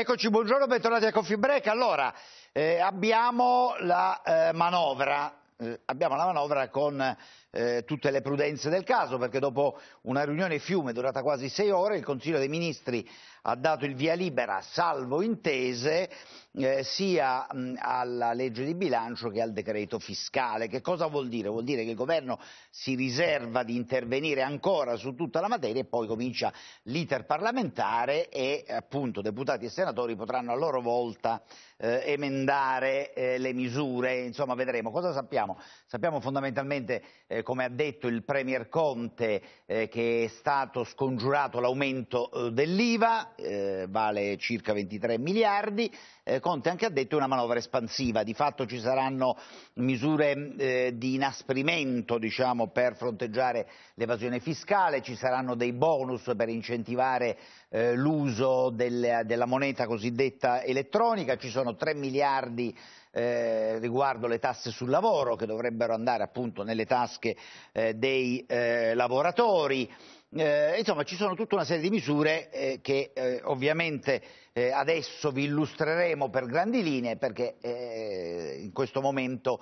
Eccoci, buongiorno, bentornati a Coffee Break. Allora, eh, abbiamo la eh, manovra, eh, abbiamo la manovra con eh, tutte le prudenze del caso, perché dopo una riunione fiume durata quasi sei ore il Consiglio dei Ministri ha dato il via libera, salvo intese, eh, sia mh, alla legge di bilancio che al decreto fiscale. Che cosa vuol dire? Vuol dire che il Governo si riserva di intervenire ancora su tutta la materia e poi comincia l'iter parlamentare e appunto deputati e senatori potranno a loro volta eh, emendare eh, le misure. Insomma, vedremo. Cosa sappiamo? Sappiamo fondamentalmente eh, eh, come ha detto il Premier Conte, eh, che è stato scongiurato l'aumento eh, dell'IVA, eh, vale circa 23 miliardi, eh, Conte anche ha detto una manovra espansiva, di fatto ci saranno misure eh, di inasprimento diciamo, per fronteggiare l'evasione fiscale, ci saranno dei bonus per incentivare l'uso del, della moneta cosiddetta elettronica, ci sono 3 miliardi di eh, riguardo le tasse sul lavoro che dovrebbero andare appunto nelle tasche eh, dei eh, lavoratori. Eh, insomma ci sono tutta una serie di misure eh, che ovviamente adesso vi illustreremo per grandi linee perché in questo momento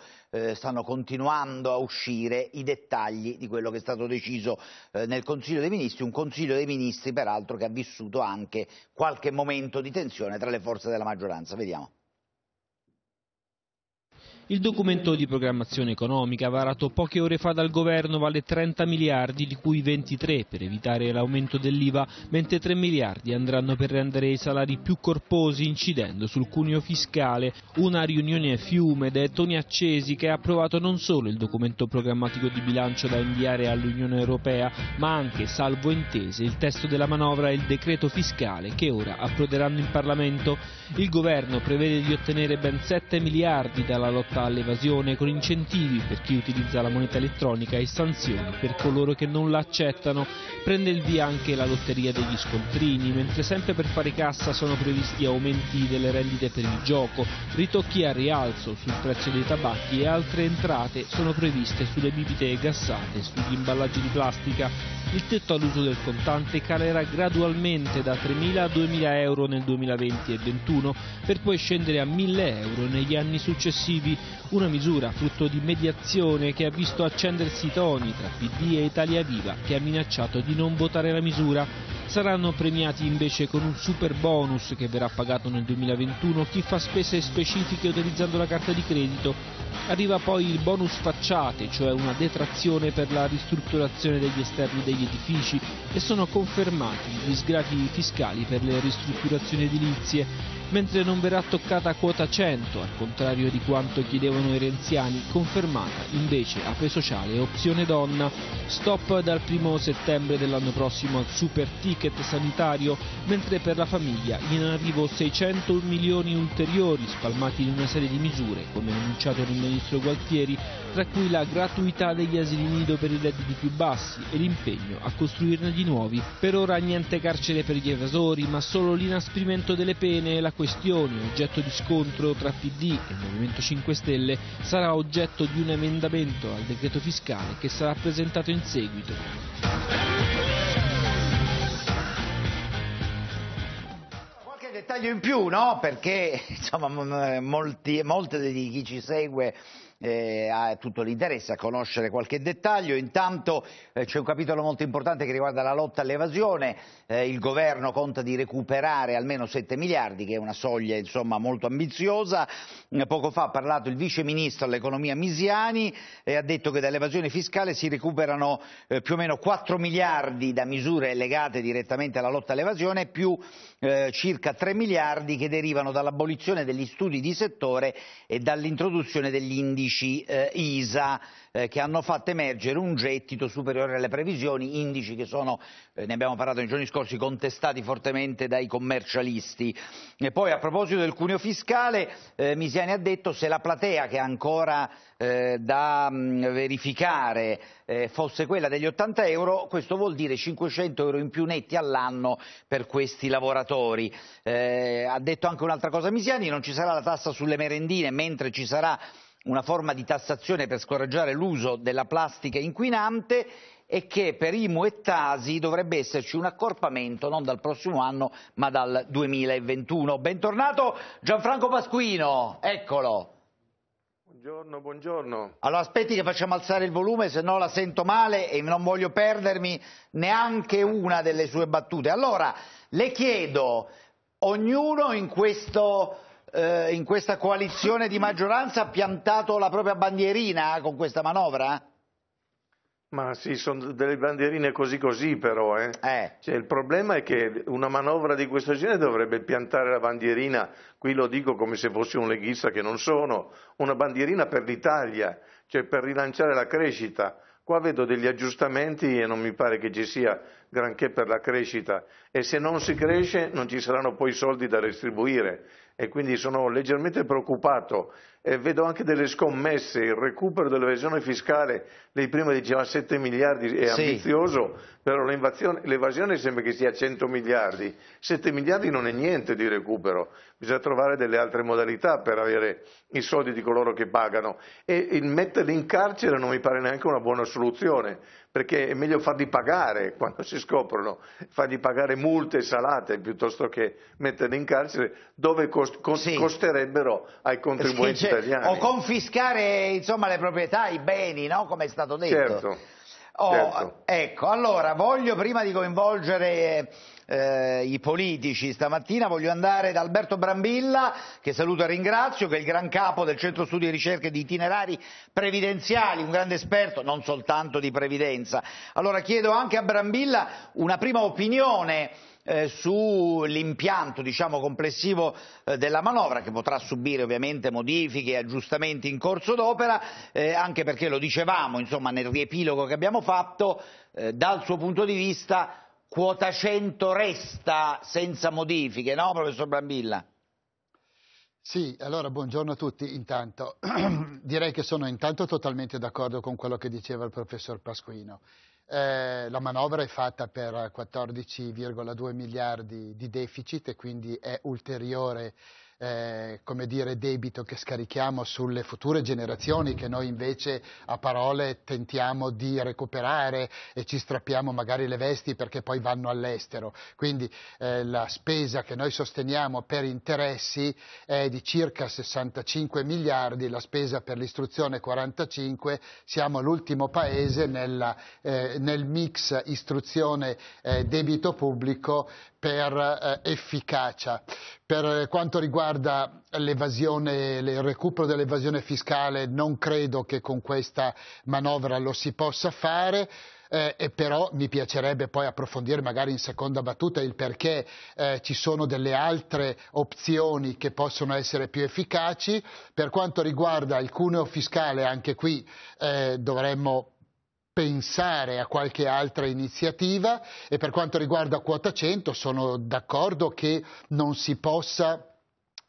stanno continuando a uscire i dettagli di quello che è stato deciso nel Consiglio dei Ministri, un Consiglio dei Ministri peraltro che ha vissuto anche qualche momento di tensione tra le forze della maggioranza. Vediamo. Il documento di programmazione economica varato poche ore fa dal governo vale 30 miliardi, di cui 23 per evitare l'aumento dell'IVA, mentre 3 miliardi andranno per rendere i salari più corposi incidendo sul cuneo fiscale. Una riunione a Fiume da Toni Accesi che ha approvato non solo il documento programmatico di bilancio da inviare all'Unione Europea, ma anche, salvo intese, il testo della manovra e il decreto fiscale che ora approderanno in Parlamento. Il governo prevede di ottenere ben 7 miliardi dalla lotta lotta all'evasione con incentivi per chi utilizza la moneta elettronica e sanzioni per coloro che non la accettano. Prende il via anche la lotteria degli scontrini, mentre sempre per fare cassa sono previsti aumenti delle rendite per il gioco, ritocchi a rialzo sul prezzo dei tabacchi e altre entrate sono previste sulle bibite gassate, sugli imballaggi di plastica. Il tetto all'uso del contante calerà gradualmente da 3.000 a 2.000 euro nel 2020 e 2021 per poi scendere a 1.000 euro negli anni successivi. Una misura frutto di mediazione che ha visto accendersi i toni tra PD e Italia Viva che ha minacciato di non votare la misura. Saranno premiati invece con un super bonus che verrà pagato nel 2021 chi fa spese specifiche utilizzando la carta di credito. Arriva poi il bonus facciate, cioè una detrazione per la ristrutturazione degli esterni degli edifici e sono confermati gli sgravi fiscali per le ristrutturazioni edilizie mentre non verrà toccata quota 100, al contrario di quanto chiedevano i renziani, confermata invece ape sociale e opzione donna. Stop dal 1 settembre dell'anno prossimo al super ticket sanitario, mentre per la famiglia in arrivo 600 milioni ulteriori spalmati in una serie di misure, come annunciato dal ministro Gualtieri, tra cui la gratuità degli asili nido per i redditi più bassi e l'impegno a costruirne di nuovi. Per ora niente carcere per gli evasori, ma solo l'inasprimento delle pene e la questioni oggetto di scontro tra PD e Movimento 5 Stelle sarà oggetto di un emendamento al decreto fiscale che sarà presentato in seguito. dettaglio in più, no? Perché insomma, molti, molte di chi ci segue eh, a tutto l'interesse a conoscere qualche dettaglio. Intanto eh, c'è un capitolo molto importante che riguarda la lotta all'evasione, eh, il governo conta di recuperare almeno 7 miliardi, che è una soglia insomma, molto ambiziosa. Eh, poco fa ha parlato il vice ministro all'economia Misiani e ha detto che dall'evasione fiscale si recuperano eh, più o meno 4 miliardi da misure legate direttamente alla lotta all'evasione più eh, circa 3 miliardi che derivano dall'abolizione degli studi di settore e dall'introduzione degli indici indici eh, ISA eh, che hanno fatto emergere un gettito superiore alle previsioni, indici che sono, eh, ne abbiamo parlato nei giorni scorsi, contestati fortemente dai commercialisti. E poi a proposito del cuneo fiscale, eh, Misiani ha detto se la platea che è ancora eh, da mh, mm, verificare eh, fosse quella degli 80 euro, questo vuol dire 500 euro in più netti all'anno per questi lavoratori. ha detto anche un'altra cosa Misiani, non ci sarà la tassa sulle merendine, mentre ci sarà una forma di tassazione per scoraggiare l'uso della plastica inquinante e che per IMU e Tasi dovrebbe esserci un accorpamento non dal prossimo anno ma dal 2021. Bentornato Gianfranco Pasquino, eccolo. Buongiorno, buongiorno. Allora aspetti che facciamo alzare il volume, se no la sento male e non voglio perdermi neanche una delle sue battute. Allora, le chiedo, ognuno in questo eh, in questa coalizione di maggioranza ha piantato la propria bandierina con questa manovra? Ma sì, sono delle bandierine così così però. Eh. Eh. Cioè, il problema è che una manovra di questo genere dovrebbe piantare la bandierina, qui lo dico come se fossi un leghista che non sono, una bandierina per l'Italia, cioè per rilanciare la crescita. Qua vedo degli aggiustamenti e non mi pare che ci sia granché per la crescita e se non si cresce non ci saranno poi soldi da distribuire e quindi sono leggermente preoccupato. Eh, vedo anche delle scommesse, il recupero dell'evasione fiscale, lei prima diceva 7 miliardi, è sì. ambizioso, però l'evasione sembra che sia 100 miliardi, 7 miliardi non è niente di recupero, bisogna trovare delle altre modalità per avere i soldi di coloro che pagano e il metterli in carcere non mi pare neanche una buona soluzione, perché è meglio farli pagare quando si scoprono, fargli pagare multe salate piuttosto che metterli in carcere dove cost- cost- sì. costerebbero ai contribuenti sì, italiani. O confiscare insomma, le proprietà, i beni, no? come è stato detto. Certo. Oh, certo. Ecco, allora voglio prima di coinvolgere eh, i politici stamattina, voglio andare da Alberto Brambilla, che saluto e ringrazio, che è il gran capo del Centro Studi e Ricerche di Itinerari Previdenziali, un grande esperto non soltanto di previdenza. Allora chiedo anche a Brambilla una prima opinione eh, sull'impianto diciamo, complessivo eh, della manovra che potrà subire ovviamente modifiche e aggiustamenti in corso d'opera, eh, anche perché lo dicevamo insomma, nel riepilogo che abbiamo fatto, eh, dal suo punto di vista quota 100 resta senza modifiche, no professor Brambilla? Sì, allora buongiorno a tutti intanto. Direi che sono intanto totalmente d'accordo con quello che diceva il professor Pasquino. Eh, la manovra è fatta per 14,2 miliardi di deficit e quindi è ulteriore eh, come dire, debito che scarichiamo sulle future generazioni che noi invece a parole tentiamo di recuperare e ci strappiamo magari le vesti perché poi vanno all'estero. Quindi eh, la spesa che noi sosteniamo per interessi è di circa 65 miliardi, la spesa per l'istruzione 45, siamo l'ultimo paese nella, eh, nel mix istruzione-debito eh, pubblico per eh, efficacia. Per eh, quanto riguarda il recupero dell'evasione fiscale non credo che con questa manovra lo si possa fare. Eh, e però mi piacerebbe poi approfondire magari in seconda battuta il perché eh, ci sono delle altre opzioni che possono essere più efficaci. Per quanto riguarda il cuneo fiscale, anche qui eh, dovremmo pensare a qualche altra iniziativa e per quanto riguarda quota 100 sono d'accordo che non si possa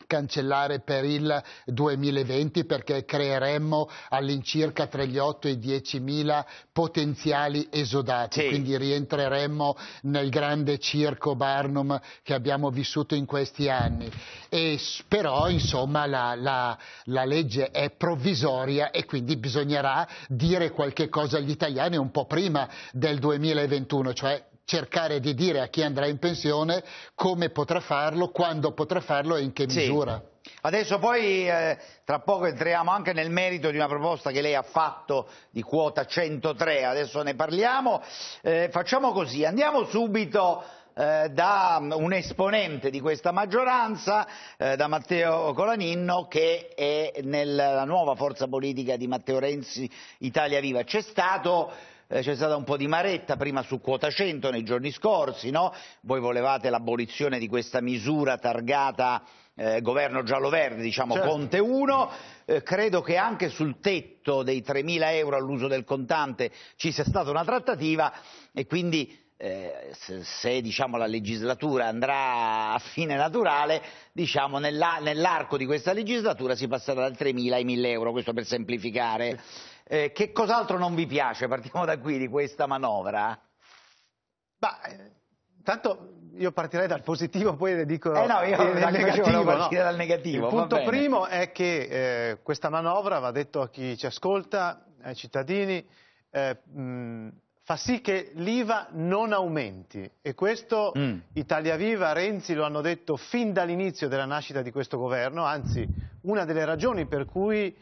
cancellare per il 2020 perché creeremmo all'incirca tra gli 8 e i 10 mila potenziali esodati, sì. quindi rientreremmo nel grande circo Barnum che abbiamo vissuto in questi anni. E, però insomma la, la, la legge è provvisoria e quindi bisognerà dire qualche cosa agli italiani un po' prima del 2021, cioè cercare di dire a chi andrà in pensione come potrà farlo, quando potrà farlo e in che misura. Sì. Adesso poi eh, tra poco entriamo anche nel merito di una proposta che lei ha fatto di quota 103, adesso ne parliamo. Eh, facciamo così, andiamo subito eh, da un esponente di questa maggioranza, eh, da Matteo Colaninno, che è nella nuova forza politica di Matteo Renzi Italia Viva. C'è stato eh, c'è stata un po' di maretta prima su quota 100 nei giorni scorsi, no? voi volevate l'abolizione di questa misura targata eh, governo giallo-verde, diciamo certo. Conte 1, eh, credo che anche sul tetto dei 3.000 euro all'uso del contante ci sia stata una trattativa e quindi eh, se, se diciamo, la legislatura andrà a fine naturale, diciamo, nell'arco di questa legislatura si passerà dal 3.000 ai 1.000 euro, questo per semplificare. Eh, che cos'altro non vi piace, partiamo da qui, di questa manovra? Bah, intanto io partirei dal positivo, poi le dico eh no, io dal negativo, partire no? dal negativo. Il punto primo è che eh, questa manovra, va detto a chi ci ascolta, ai cittadini, eh, mh, fa sì che l'IVA non aumenti e questo mm. Italia Viva, Renzi lo hanno detto fin dall'inizio della nascita di questo governo, anzi una delle ragioni per cui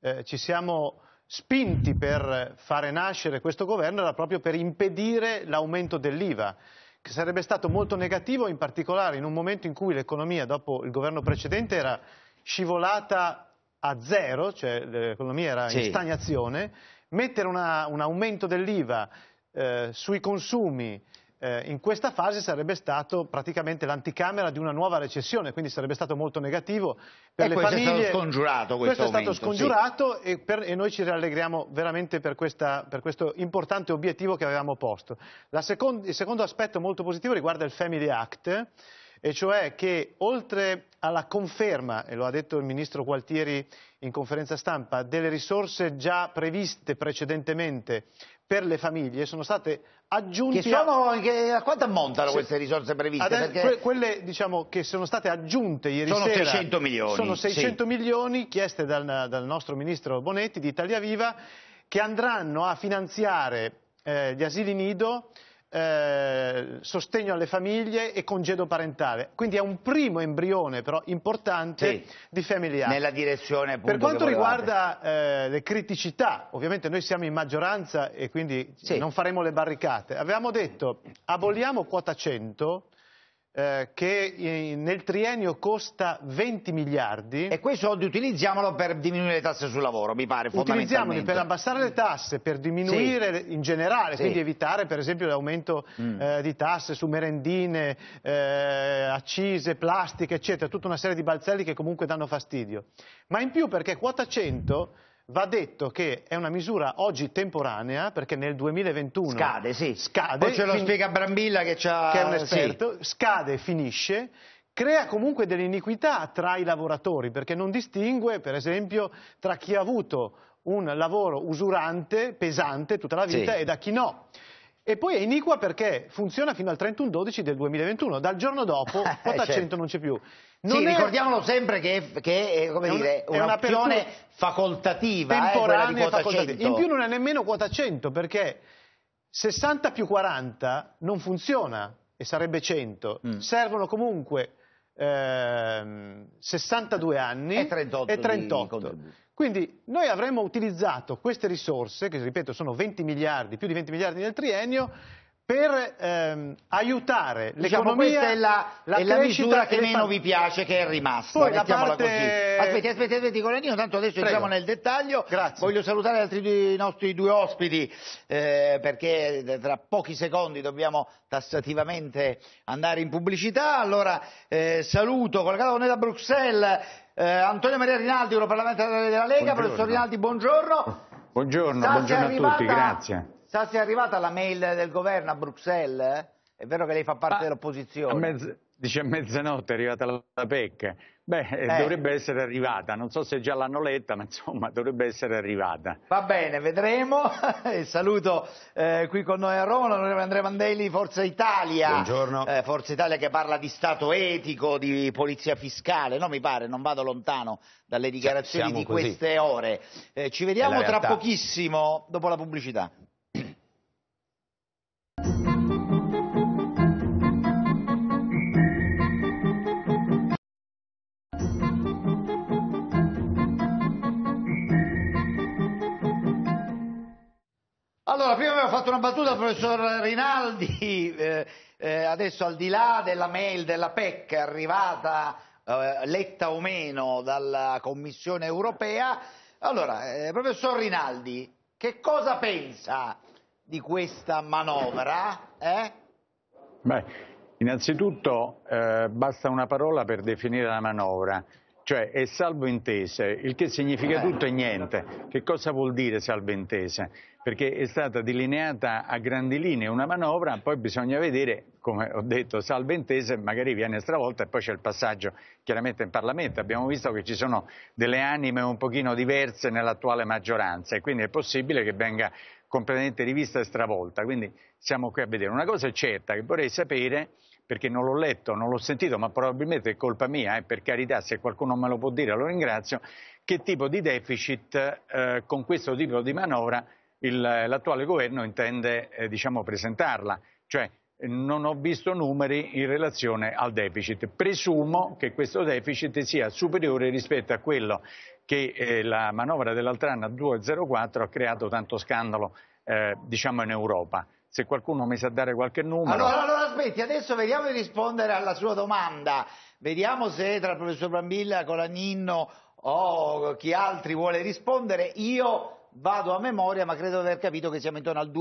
eh, ci siamo spinti per fare nascere questo governo era proprio per impedire l'aumento dell'IVA che sarebbe stato molto negativo in particolare in un momento in cui l'economia dopo il governo precedente era scivolata a zero, cioè eh, l'economia era sì. in stagnazione, mettere una, un aumento dell'IVA eh, sui consumi eh, in questa fase sarebbe stato praticamente l'anticamera di una nuova recessione, quindi sarebbe stato molto negativo per e le questo È stato scongiurato questo, questo è stato scongiurato sì. e, per, e, noi ci rallegriamo veramente per, questa, per, questo importante obiettivo che avevamo posto. Secondo, il secondo aspetto molto positivo riguarda il Family Act e cioè che oltre alla conferma, e lo ha detto il ministro Gualtieri in conferenza stampa, delle risorse già previste precedentemente per le famiglie sono state aggiunte... Che sono, che, a quanto ammontano sì. queste risorse previste? Adesso, Perché... Quelle diciamo, che sono state aggiunte ieri sono sera 600 milioni, sono 600 sì. milioni chieste dal, dal nostro ministro Bonetti di Italia Viva che andranno a finanziare eh, gli asili nido eh, sostegno alle famiglie e congedo parentale. Quindi è un primo embrione però importante sì, di Family Act. Nella direzione Per quanto riguarda eh, le criticità, ovviamente noi siamo in maggioranza e quindi sì. non faremo le barricate. Avevamo detto aboliamo quota 100 eh, che eh, nel triennio costa 20 miliardi. E quei soldi utilizziamolo per diminuire le tasse sul lavoro, mi pare, Utilizziamoli per abbassare le tasse, per diminuire sì. in generale, sì. quindi evitare per esempio l'aumento mm. eh, di tasse su merendine, eh, accise, plastiche, eccetera, tutta una serie di balzelli che comunque danno fastidio. Ma in più perché quota 100 va detto che è una misura oggi temporanea perché nel 2021 scade, sì. scade poi ce lo spiega Brambilla che, che, è un esperto, sì. scade, finisce crea comunque dell'iniquità tra i lavoratori perché non distingue per esempio tra chi ha avuto un lavoro usurante, pesante tutta la vita sì. e da chi no. E poi è iniqua perché funziona fino al 31-12 del 2021, dal giorno dopo 400 eh, certo. non c'è più. Non sì, è... ricordiamolo sempre che, che è, eh, come è un, dire, un'opzione facoltativa. Eh, temporanea eh, facoltativa. In più non è nemmeno quota 100 perché 60 più 40 non funziona e sarebbe 100. Mm. Servono comunque ehm, 62 anni e 38. E 38. Quindi noi avremmo utilizzato queste risorse, che ripeto sono 20 miliardi, più di 20 miliardi nel triennio, per ehm, aiutare diciamo, Questa è la, la è la misura che meno vi piace, che è rimasta. Poi la parte... così. Aspetti, aspetti, aspetti, Colanino, tanto adesso Prego. entriamo nel dettaglio. Grazie. Voglio salutare altri due, i nostri due ospiti, eh, perché eh, tra pochi secondi dobbiamo tassativamente andare in pubblicità. Allora, eh, saluto, collegato con da Bruxelles, eh, Antonio Maria Rinaldi, europarlamentare della Lega. Buongiorno. Professor Rinaldi, buongiorno. Buongiorno, buongiorno a tutti, grazie. Sa se è arrivata la mail del governo a Bruxelles? È vero che lei fa parte ah, dell'opposizione. A mezz- dice a mezzanotte è arrivata la, la PEC. Beh, eh, eh. dovrebbe essere arrivata. Non so se già l'hanno letta, ma insomma dovrebbe essere arrivata. Va bene, vedremo. Eh, saluto eh, qui con noi a Roma l'onorevole Andrea Mandelli, Forza Italia. Buongiorno. Eh, Forza Italia che parla di Stato etico, di polizia fiscale. No, mi pare, non vado lontano dalle cioè, dichiarazioni Siamo di queste ore. Eh, ci vediamo tra pochissimo dopo la pubblicità. Allora, prima avevo fatto una battuta al professor Rinaldi, eh, eh, adesso al di là della mail della PEC arrivata, eh, letta o meno, dalla Commissione europea, allora, eh, professor Rinaldi, che cosa pensa di questa manovra? Eh? Beh, innanzitutto eh, basta una parola per definire la manovra, cioè è salvo intese, il che significa tutto e niente. Che cosa vuol dire salvo intese? perché è stata delineata a grandi linee una manovra, poi bisogna vedere, come ho detto, salve intese, magari viene stravolta e poi c'è il passaggio chiaramente in Parlamento. Abbiamo visto che ci sono delle anime un pochino diverse nell'attuale maggioranza e quindi è possibile che venga completamente rivista e stravolta, quindi siamo qui a vedere. Una cosa è certa che vorrei sapere perché non l'ho letto, non l'ho sentito, ma probabilmente è colpa mia, e eh, per carità, se qualcuno me lo può dire lo ringrazio, che tipo di deficit eh, con questo tipo di manovra l'attuale governo intende eh, diciamo, presentarla. Cioè, non ho visto numeri in relazione al deficit. Presumo che questo deficit sia superiore rispetto a quello che eh, la manovra dell'altro anno 204 ha creato tanto scandalo eh, diciamo in Europa. Se qualcuno mi sa dare qualche numero... Allora, allora aspetti, adesso vediamo di rispondere alla sua domanda. Vediamo se tra il professor Brambilla, Colaninno o chi altri vuole rispondere. Io vado a memoria, ma credo di aver capito che siamo intorno al 2-2%.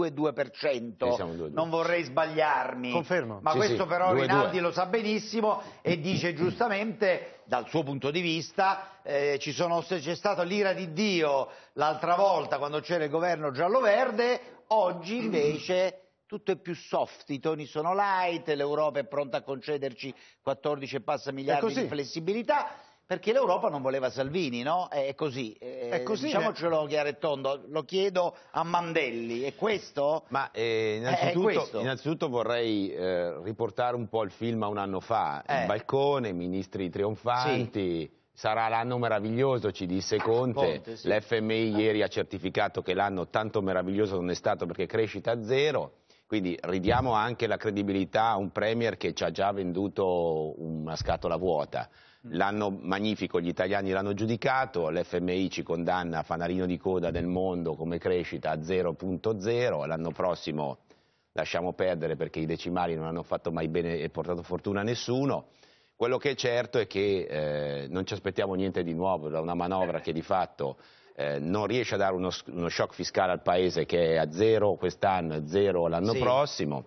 2,2%. Non vorrei sbagliarmi. Confermo. Ma sì, questo sì, però 2, Rinaldi lo sa benissimo e dice giustamente, dal suo punto di vista, eh, c'è stata l'ira di Dio l'altra volta quando c'era il governo giallo-verde, oggi invece... Tutto è più soft, i toni sono light, l'Europa è pronta a concederci 14 passa miliardi di flessibilità perché l'Europa non voleva Salvini, no? È così. È, è eh, così eh. diciamocelo chiaro e tondo, lo chiedo a Mandelli, è questo? Ma eh, innanzitutto, eh, è questo. innanzitutto, vorrei eh, riportare un po' il film a un anno fa. Eh. Il balcone, i ministri trionfanti... Sì. Sarà l'anno meraviglioso, ci disse ah, Conte. Conte sì. L'FMI ah. ieri ha certificato che l'anno tanto meraviglioso non è stato perché crescita zero. Quindi ridiamo anche la credibilità a un Premier che ci ha già venduto una scatola vuota. Mm. L'anno magnifico, gli italiani l'hanno giudicato, l'FMI ci condanna a fanalino di coda del mondo come crescita a 0.0, l'anno prossimo lasciamo perdere perché i decimali non hanno fatto mai bene e portato fortuna a nessuno. Quello che è certo è che eh, non ci aspettiamo niente di nuovo da una manovra che di fatto eh, non riesce a dare uno, uno, shock fiscale al Paese che è a zero quest'anno e zero l'anno sì. prossimo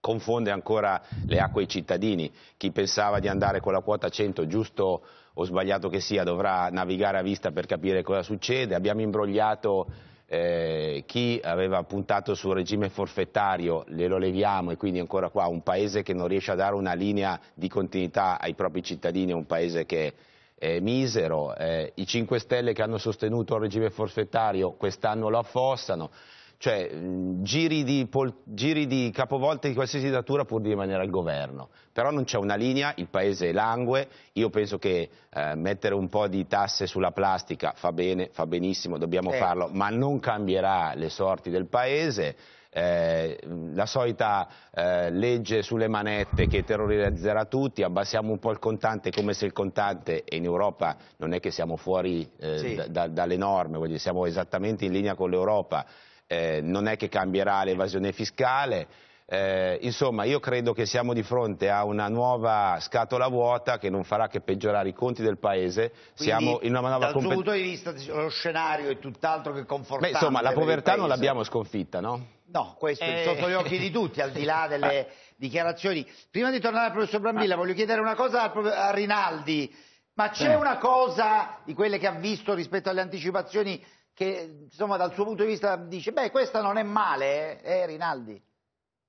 confonde ancora le acque ai cittadini. Chi pensava di andare con la quota 100, giusto o sbagliato che sia, dovrà navigare a vista per capire cosa succede. Abbiamo imbrogliato eh, chi aveva puntato sul regime forfettario, glielo leviamo e quindi ancora qua un paese che non riesce a dare una linea di continuità ai propri cittadini, è un paese che è misero. Eh, I 5 Stelle che hanno sostenuto il regime forfettario quest'anno lo affossano cioè mm, giri di, giri di capovolte di qualsiasi datura pur di rimanere al governo. Però non c'è una linea, il paese langue, io penso che eh, mettere un po' di tasse sulla plastica fa bene, fa benissimo, dobbiamo eh. farlo, ma non cambierà le sorti del paese. Eh, la solita eh, legge sulle manette che terrorizzerà tutti, abbassiamo un po' il contante come se il contante, e in Europa non è che siamo fuori eh, sì. da, da, dalle norme, siamo esattamente in linea con l'Europa, eh, non è che cambierà l'evasione fiscale, eh, insomma, io credo che siamo di fronte a una nuova scatola vuota che non farà che peggiorare i conti del Paese. Quindi, siamo in una manovra dal suo punto di vista lo scenario è tutt'altro che confortabile. Beh, insomma, la povertà non l'abbiamo sconfitta, no? No, questo eh... è sotto gli occhi di tutti, al di là delle eh. dichiarazioni. Prima di tornare al professor Brambilla, ah. voglio chiedere una cosa a Rinaldi. Ma c'è eh. una cosa di quelle che ha visto rispetto alle anticipazioni che insomma dal suo punto di vista dice beh questa non è male, eh, eh Rinaldi?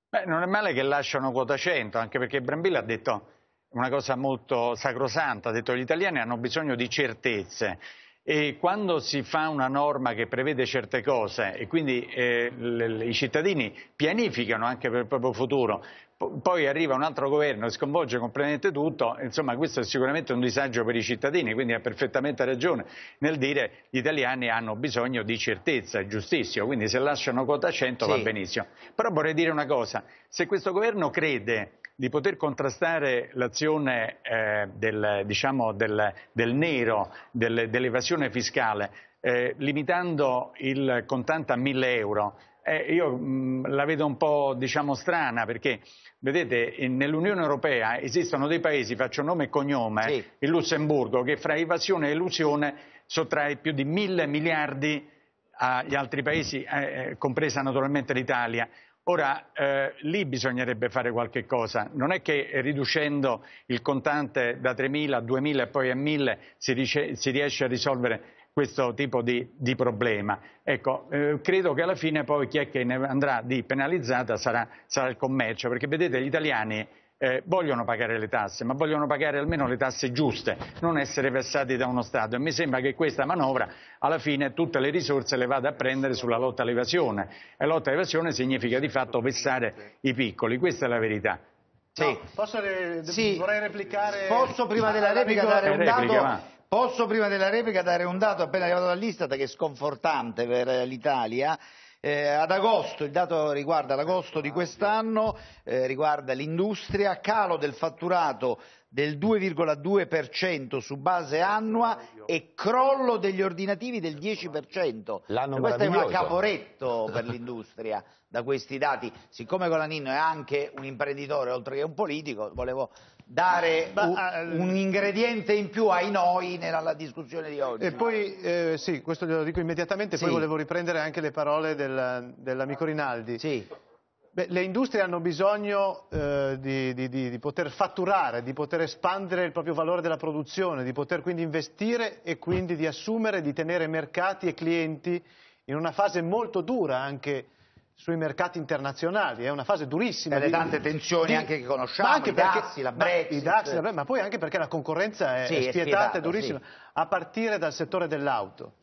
Beh, non è male che lasciano quota 100, anche perché Brambilla ha detto una cosa molto sacrosanta, ha detto che gli italiani hanno bisogno di certezze e quando si fa una norma che prevede certe cose e quindi eh, i cittadini pianificano anche per il proprio futuro, poi arriva un altro governo e sconvolge completamente tutto, insomma questo è sicuramente un disagio per i cittadini, quindi ha perfettamente ragione nel dire che gli italiani hanno bisogno di certezza, è giustissimo, quindi se lasciano quota 100 sì. va benissimo. Però vorrei dire una cosa, se questo governo crede di poter contrastare l'azione eh, del, diciamo, del, del, nero, del, dell'evasione fiscale, eh, limitando il contante a 1000 euro. Eh, io mh, mm, la vedo un po' diciamo, strana perché vedete nell'Unione Europea esistono dei paesi, faccio nome e cognome, sì. il Lussemburgo, che fra evasione e elusione sottrae più di 1000 miliardi agli altri paesi, eh, eh, compresa naturalmente l'Italia. Ora, eh, lì bisognerebbe fare qualche cosa, non è che riducendo il contante da 3.000 a 2.000 e poi a 1.000 si, rice- si riesce a risolvere questo tipo di, di problema. Ecco, eh, credo che alla fine poi chi è che ne andrà di penalizzata sarà, sarà il commercio, perché vedete gli italiani eh, vogliono pagare le tasse, ma vogliono pagare almeno le tasse giuste, non essere vessati da uno Stato. E mi sembra che questa manovra alla fine tutte le risorse le vada a prendere sulla lotta all'evasione. E lotta all'evasione significa di fatto vessare i piccoli, questa è la verità. Sì. No, posso, re sì. vorrei replicare... Posso prima della replica dare un dato... Posso prima della replica dare un dato appena arrivato dall'Istat che è sconfortante per l'Italia eh, ad agosto, il dato riguarda l'agosto di quest'anno, eh, riguarda l'industria, calo del fatturato del 2,2% su base annua e crollo degli ordinativi del 10%. L'anno questo è un caporetto per l'industria da questi dati. Siccome Colaninno è anche un imprenditore oltre che un politico, volevo dare ah, ah, eh, un ingrediente in più ai noi nella discussione di oggi. E poi, eh, sì, questo glielo dico immediatamente, sì. poi volevo riprendere anche le parole del, dell'amico Rinaldi. Sì. Beh, le industrie hanno bisogno eh, di, di, di, di, poter fatturare, di poter espandere il proprio valore della produzione, di poter quindi investire e quindi di assumere, di tenere mercati e clienti in una fase molto dura anche sui mercati internazionali, è una fase durissima. E le tante tensioni di, anche che conosciamo, ma anche perché, dazi, la Brexit. Ma, dazi, la, ma, poi anche perché la concorrenza è, sì, è spietata, è, è durissima, sì. a partire dal settore dell'auto.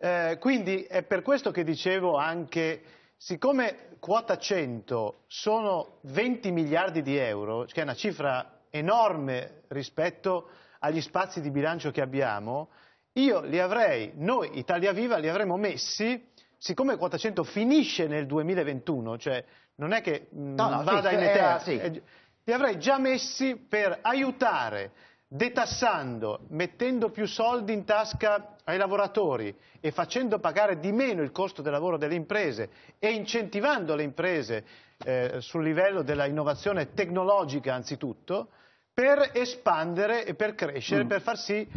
Eh, quindi è per questo che dicevo anche, siccome quota 100 sono 20 miliardi di euro, che è una cifra enorme rispetto agli spazi di bilancio che abbiamo, io li avrei, noi Italia Viva li avremmo messi siccome quota 100 finisce nel 2021, cioè non è che mh, mm, no, no, vada sì, in eh, eterno, sì. eh, li avrei già messi per aiutare, detassando, mettendo più soldi in tasca ai lavoratori e facendo pagare di meno il costo del lavoro delle imprese e incentivando le imprese eh, sul livello dell'innovazione tecnologica anzitutto, per espandere e per crescere, mm. per far sì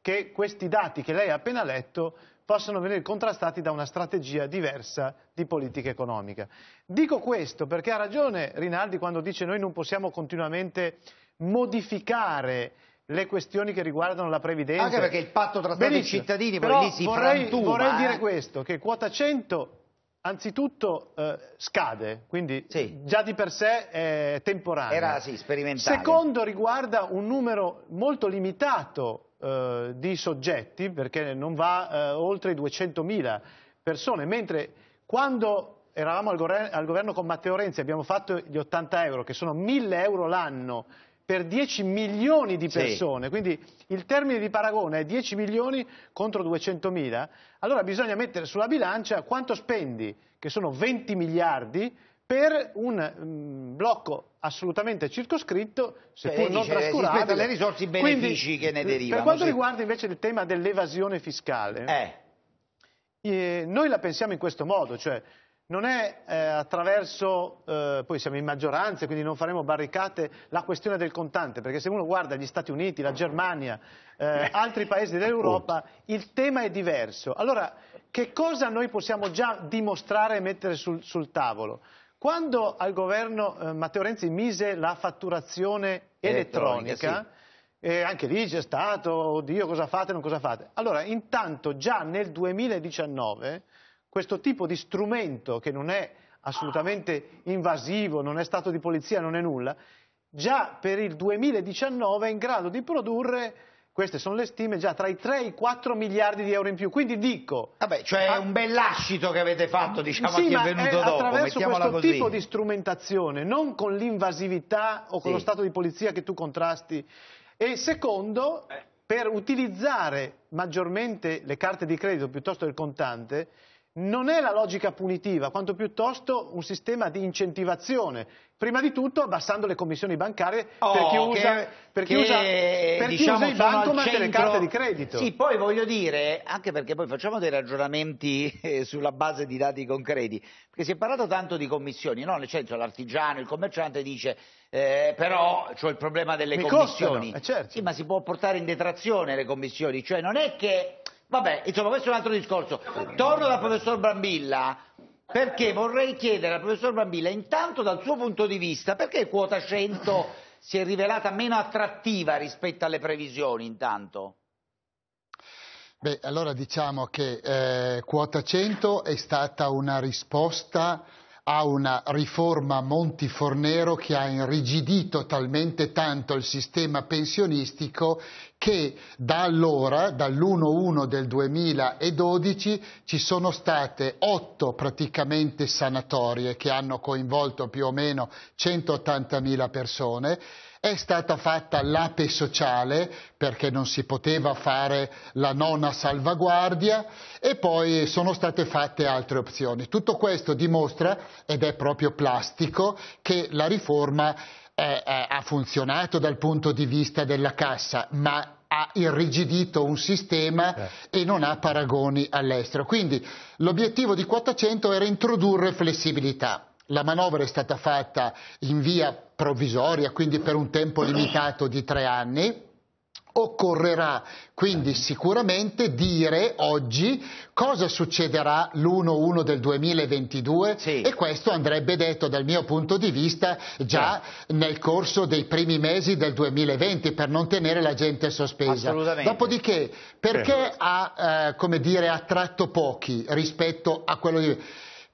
che questi dati che lei ha appena letto possono venire contrastati da una strategia diversa di politica economica. Dico questo perché ha ragione Rinaldi quando dice noi non possiamo continuamente modificare le questioni che riguardano la previdenza. Anche perché il patto tra Stato e cittadini però lì si vorrei, frantuma, vorrei eh. dire questo, che quota 100 anzitutto eh, scade, quindi sì. già di per sé è temporanea. Era sì, sperimentale. Secondo riguarda un numero molto limitato eh, di soggetti, perché non va eh, oltre i 200.000 persone, mentre quando eravamo al, gover al, governo con Matteo Renzi abbiamo fatto gli 80 euro, che sono 1.000 euro l'anno per 10 milioni di persone, sì. quindi il termine di paragone è 10 milioni contro 200 mila, allora bisogna mettere sulla bilancia quanto spendi, che sono 20 miliardi, per un mm, blocco assolutamente circoscritto, seppur eh, non trascurato. trascurabile. alle risorse i benefici Quindi, che ne derivano. Per quanto sì. riguarda invece il tema dell'evasione fiscale, eh. Eh, noi la pensiamo in questo modo, cioè non è eh, attraverso, eh, poi siamo in maggioranza, quindi non faremo barricate, la questione del contante, perché se uno guarda gli Stati Uniti, la Germania, eh, eh. altri paesi dell'Europa, il tema è diverso. Allora, che cosa noi possiamo già dimostrare e mettere sul, sul tavolo? Quando al governo eh, Matteo Renzi mise la fatturazione elettronica, elettronica sì. eh, anche lì c'è stato, oddio cosa fate, non cosa fate. Allora, intanto già nel 2019 questo tipo di strumento che non è assolutamente invasivo, non è stato di polizia, non è nulla, già per il 2019 è in grado di produrre queste sono le stime, già tra i 3 e i 4 miliardi di euro in più. Quindi dico... Vabbè, cioè è un bel lascito che avete fatto, diciamo, sì, a chi è venuto è dopo. attraverso questo così. tipo di strumentazione, non con l'invasività o con sì. lo stato di polizia che tu contrasti. E secondo, eh. per utilizzare maggiormente le carte di credito piuttosto che il contante, non è la logica punitiva, quanto piuttosto un sistema di incentivazione. Prima di tutto abbassando le commissioni bancarie oh, per chi oh, usa, che, per chi che, usa, per diciamo, chi usa i bancomat centro... e le carte di credito. Sì, poi voglio dire, anche perché poi facciamo dei ragionamenti eh, sulla base di dati concreti, perché si è parlato tanto di commissioni, no? nel senso l'artigiano, il commerciante dice eh, però c'è il problema delle Mi commissioni. Costano, eh, certo. Sì, ma si può portare in detrazione le commissioni, cioè non è che Vabbè, insomma, questo è un altro discorso. Torno dal professor Brambilla, perché vorrei chiedere al professor Brambilla, intanto dal suo punto di vista, perché quota 100 si è rivelata meno attrattiva rispetto alle previsioni intanto? Beh, allora diciamo che eh, quota 100 è stata una risposta a una riforma Monti Fornero che ha irrigidito talmente tanto il sistema pensionistico che da allora, dall'1-1 del 2012, ci sono state otto praticamente sanatorie che hanno coinvolto più o meno 180.000 persone è stata fatta l'APE sociale perché non si poteva fare la nona salvaguardia e poi sono state fatte altre opzioni. Tutto questo dimostra, ed è proprio plastico, che la riforma eh, ha funzionato dal punto di vista della cassa, ma ha irrigidito un sistema eh. e non ha paragoni all'estero. Quindi l'obiettivo di 400 era introdurre flessibilità. La manovra è stata fatta in via provvisoria, quindi per un tempo limitato di tre anni Occorrerà quindi sicuramente dire oggi cosa succederà l'1-1 del 2022 sì. e questo andrebbe detto dal mio punto di vista già sì. nel corso dei primi mesi del 2020 per non tenere la gente sospesa. Dopodiché perché sì. ha eh, dire, attratto pochi rispetto a quello di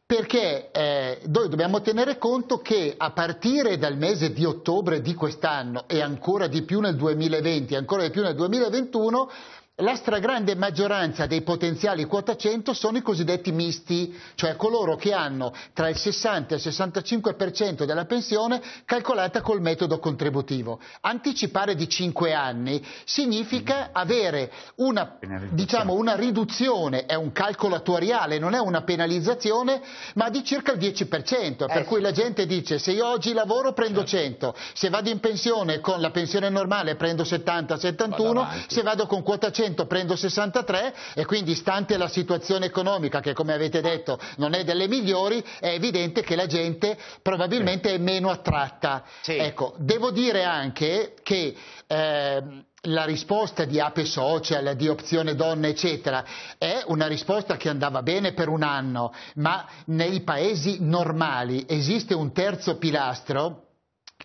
perché eh, noi dobbiamo tenere conto che a partire dal mese di ottobre di quest'anno e ancora di più nel 2020 e ancora di più nel 2021 la stragrande maggioranza dei potenziali quota 100 sono i cosiddetti misti, cioè coloro che hanno tra il 60 e il 65% della pensione calcolata col metodo contributivo. Anticipare di 5 anni significa avere una, diciamo, una riduzione, è un calcolo attuariale, non è una penalizzazione, ma di circa il 10%, per eh, cui sì. la gente dice se io oggi lavoro prendo 100, certo. se vado in pensione con la pensione normale prendo 70-71, se vado con quota 100 100 prendo 63 e quindi stante la situazione economica che come avete detto non è delle migliori, è evidente che la gente probabilmente è meno attratta. Sì. Ecco, devo dire anche che eh, la risposta di Ape Social, di Opzione Donne, eccetera, è una risposta che andava bene per un anno, ma nei paesi normali esiste un terzo pilastro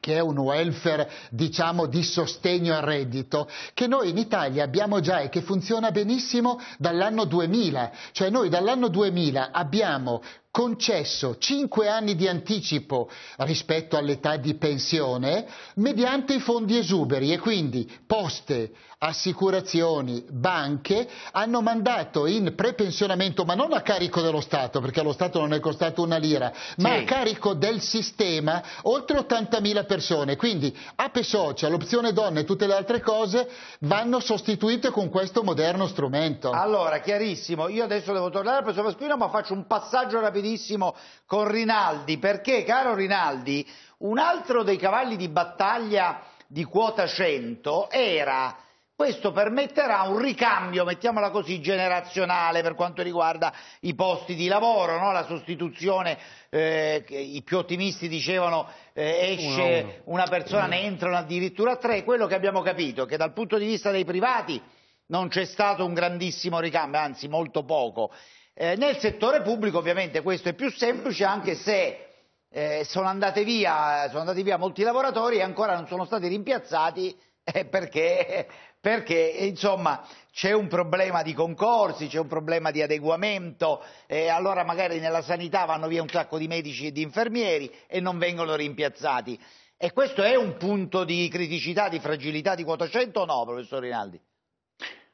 che è un welfare diciamo di sostegno al reddito, che noi in Italia abbiamo già e che funziona benissimo dall'anno 2000, cioè noi dall'anno 2000 abbiamo concesso 5 anni di anticipo rispetto all'età di pensione mediante i fondi esuberi e quindi poste, assicurazioni, banche hanno mandato in prepensionamento, ma non a carico dello Stato, perché allo Stato non è costato una lira, sì. ma a carico del sistema oltre 80.000 persone. Quindi Ape Social, Opzione Donne e tutte le altre cose vanno sostituite con questo moderno strumento. Allora, chiarissimo, io adesso devo tornare al professor Pasquino, ma faccio un passaggio rapidissimo rapidissimo con Rinaldi, perché, caro Rinaldi, un altro dei cavalli di battaglia di quota 100 era questo permetterà un ricambio, mettiamola così, generazionale per quanto riguarda i posti di lavoro, no? la sostituzione, eh, i più ottimisti dicevano eh, esce una persona, ne entrano addirittura tre, quello che abbiamo capito è che dal punto di vista dei privati non c'è stato un grandissimo ricambio, anzi molto poco, eh, nel settore pubblico ovviamente questo è più semplice anche se eh, sono, via, sono, andati via molti lavoratori e ancora non sono stati rimpiazzati eh, perché, perché insomma c'è un problema di concorsi, c'è un problema di adeguamento, eh, allora magari nella sanità vanno via un sacco di medici e di infermieri e non vengono rimpiazzati. E questo è un punto di criticità, di fragilità di quota 100 o no, professor Rinaldi?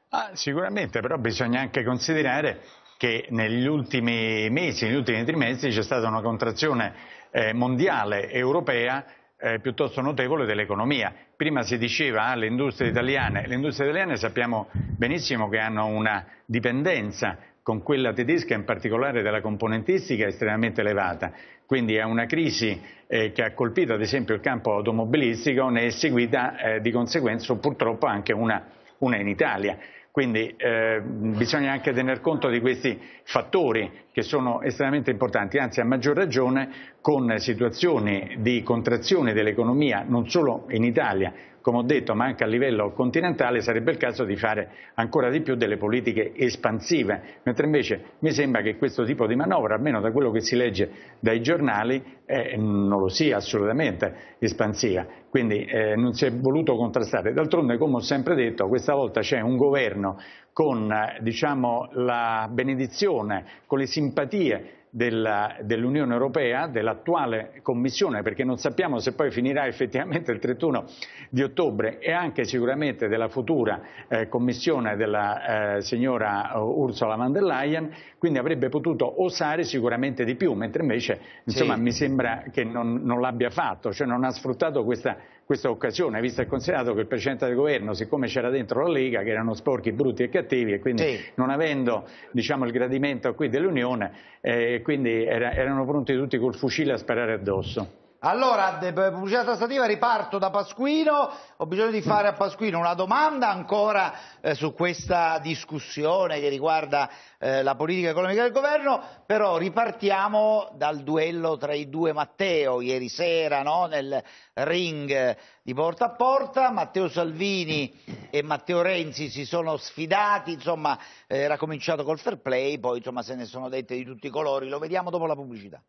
Ah, sicuramente, però bisogna anche considerare che negli ultimi mesi, negli ultimi trimestri c'è stata una contrazione eh, mondiale europea eh, piuttosto notevole dell'economia. Prima si diceva alle ah, industrie italiane, le industrie italiane sappiamo benissimo che hanno una dipendenza con quella tedesca, in particolare della componentistica, estremamente elevata. Quindi è una crisi eh, che ha colpito ad esempio il campo automobilistico, ne è seguita eh, di conseguenza purtroppo anche una, una in Italia. Quindi eh, bisogna anche tener conto di questi fattori che sono estremamente importanti, anzi a maggior ragione con situazioni di contrazione dell'economia non solo in Italia come ho detto, ma anche a livello continentale sarebbe il caso di fare ancora di più delle politiche espansive, mentre invece mi sembra che questo tipo di manovra, almeno da quello che si legge dai giornali, eh, non lo sia assolutamente espansiva, quindi eh, non si è voluto contrastare. D'altronde, come ho sempre detto, questa volta c'è un governo con eh, diciamo, la benedizione, con le simpatie dell'Unione dell Europea, dell'attuale Commissione, perché non sappiamo se poi finirà effettivamente il 31 di ottobre e anche sicuramente della futura eh, Commissione della eh, signora eh, Ursula von der Leyen, quindi avrebbe potuto osare sicuramente di più, mentre invece insomma, sì. mi sembra che non, non l'abbia fatto, cioè non ha sfruttato questa questa occasione, visto e considerato che il Presidente del Governo, siccome c'era dentro la Lega, che erano sporchi, brutti e cattivi, e quindi sì. non avendo diciamo, il gradimento qui dell'Unione, eh, quindi era, erano pronti tutti col fucile a sparare addosso. Allora, pubblicità tassativa, riparto da Pasquino, ho bisogno di fare a Pasquino una domanda ancora eh, su questa discussione che riguarda eh, la politica economica del governo, però ripartiamo dal duello tra i due Matteo, ieri sera no, nel ring di porta a porta, Matteo Salvini e Matteo Renzi si sono sfidati, insomma eh, era cominciato col fair play, poi insomma, se ne sono dette di tutti i colori, lo vediamo dopo la pubblicità.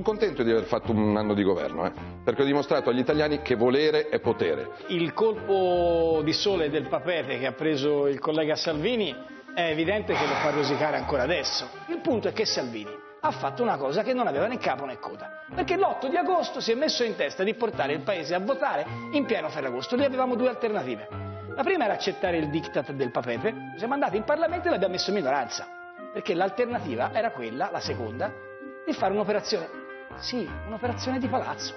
Sono contento di aver fatto un anno di governo, eh, perché ho dimostrato agli italiani che volere è potere. Il colpo di sole del papete che ha preso il collega Salvini è evidente che lo fa rosicare ancora adesso. Il punto è che Salvini ha fatto una cosa che non aveva né capo né coda. Perché l'8 di agosto si è messo in testa di portare il paese a votare in pieno Ferragosto. Lì avevamo due alternative. La prima era accettare il diktat del papete, siamo andati in Parlamento e l'abbiamo messo in minoranza. Perché l'alternativa era quella, la seconda, di fare un'operazione sì, un'operazione di palazzo.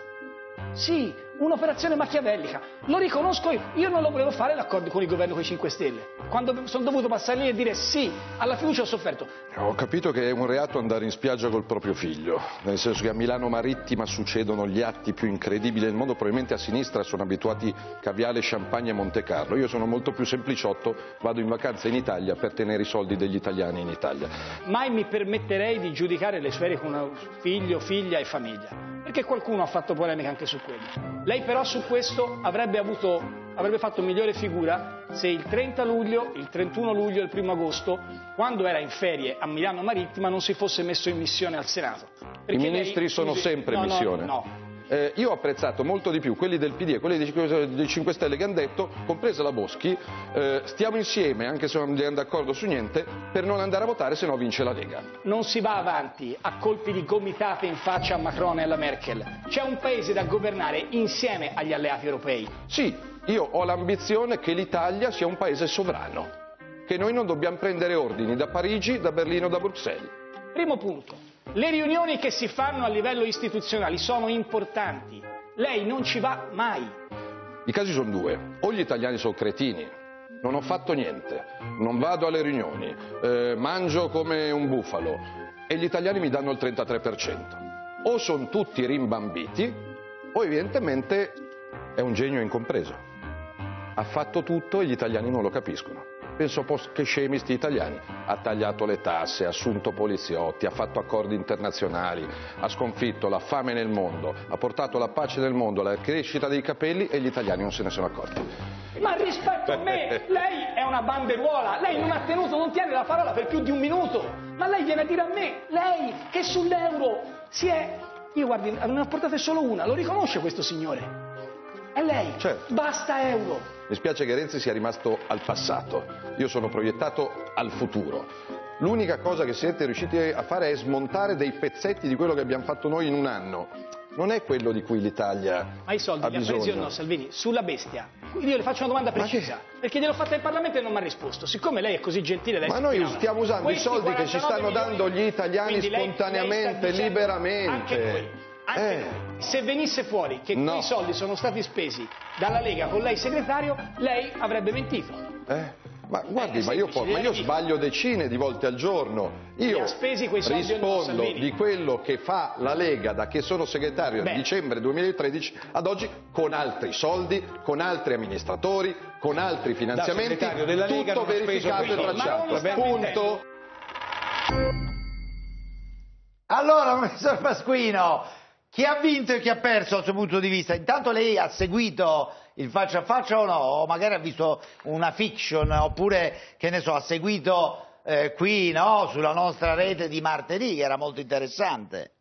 Sì, un'operazione machiavellica. Lo riconosco io. Io non lo volevo fare l'accordo con il governo con i 5 Stelle. Quando sono dovuto passare lì e dire sì, alla fiducia ho sofferto. Ho capito che è un reato andare in spiaggia col proprio figlio. Nel senso che a Milano Marittima succedono gli atti più incredibili del mondo. Probabilmente a sinistra sono abituati caviale, champagne e Monte Carlo. Io sono molto più sempliciotto, vado in vacanza in Italia per tenere i soldi degli italiani in Italia. Mai mi permetterei di giudicare le sfere con figlio, figlia e famiglia. Perché qualcuno ha fatto polemica anche su quello. Lei però su questo avrebbe, avuto, avrebbe fatto migliore figura se il 30 luglio, il 31 luglio e il 1 agosto, quando era in ferie a Milano Marittima, non si fosse messo in missione al Senato. Perché I ministri lei, sono sempre in no, missione. No, no, eh, io ho apprezzato molto di più quelli del PD e quelli dei 5 Stelle che hanno detto, compresa la Boschi, eh, stiamo insieme, anche se non andiamo d'accordo su niente, per non andare a votare se no vince la Lega. Non si va avanti a colpi di gomitate in faccia a Macron e alla Merkel. C'è un paese da governare insieme agli alleati europei. Sì, io ho l'ambizione che l'Italia sia un paese sovrano, che noi non dobbiamo prendere ordini da Parigi, da Berlino, da Bruxelles. Primo punto. Le riunioni che si fanno a livello istituzionale sono importanti, lei non ci va mai. I casi sono due, o gli italiani sono cretini, non ho fatto niente, non vado alle riunioni, eh, mangio come un bufalo e gli italiani mi danno il 33%. O sono tutti rimbambiti o evidentemente è un genio incompreso. Ha fatto tutto e gli italiani non lo capiscono penso che scemisti italiani. Ha tagliato le tasse, ha assunto poliziotti, ha fatto accordi internazionali, ha sconfitto la fame nel mondo, ha portato la pace nel mondo, la crescita dei capelli e gli italiani non se ne sono accorti. Ma rispetto a me, lei è una banderuola, lei non ha tenuto, non tiene la parola per più di un minuto. Ma lei viene a dire a me, lei che sull'euro si è... Io guardi, ne ho portate solo una, lo riconosce questo signore? è lei. Certo. Basta euro. Mi spiace che Renzi sia rimasto al passato. Io sono proiettato al futuro. L'unica cosa che siete riusciti a fare è smontare dei pezzetti di quello che abbiamo fatto noi in un anno. Non è quello di cui l'Italia ha bisogno. Ma i soldi ha li ha presi o no, Salvini? Sulla bestia. Io le faccio una domanda precisa. Perché gliel'ho fatta in Parlamento e non mi ha risposto. Siccome lei è così gentile da Ma noi stiamo usando i soldi che ci stanno milioni, dando gli italiani spontaneamente, lei, liberamente. Anche noi anche eh. Se venisse fuori che no. quei soldi sono stati spesi dalla Lega con lei segretario, lei avrebbe mentito. Eh. Ma eh, guardi, eh, ma, io, ma io, sbaglio decine di volte al giorno. Io rispondo di quello che fa la Lega da che sono segretario Beh. a dicembre 2013 ad oggi con altri soldi, con altri amministratori, con altri finanziamenti, della Lega tutto verificato e tracciato. Punto. Allora, professor Pasquino, chi ha vinto e chi ha perso dal suo punto di vista? Intanto lei ha seguito il faccia a faccia o no? O magari ha visto una fiction oppure, che ne so, ha seguito eh, qui no? sulla nostra rete di martedì che era molto interessante.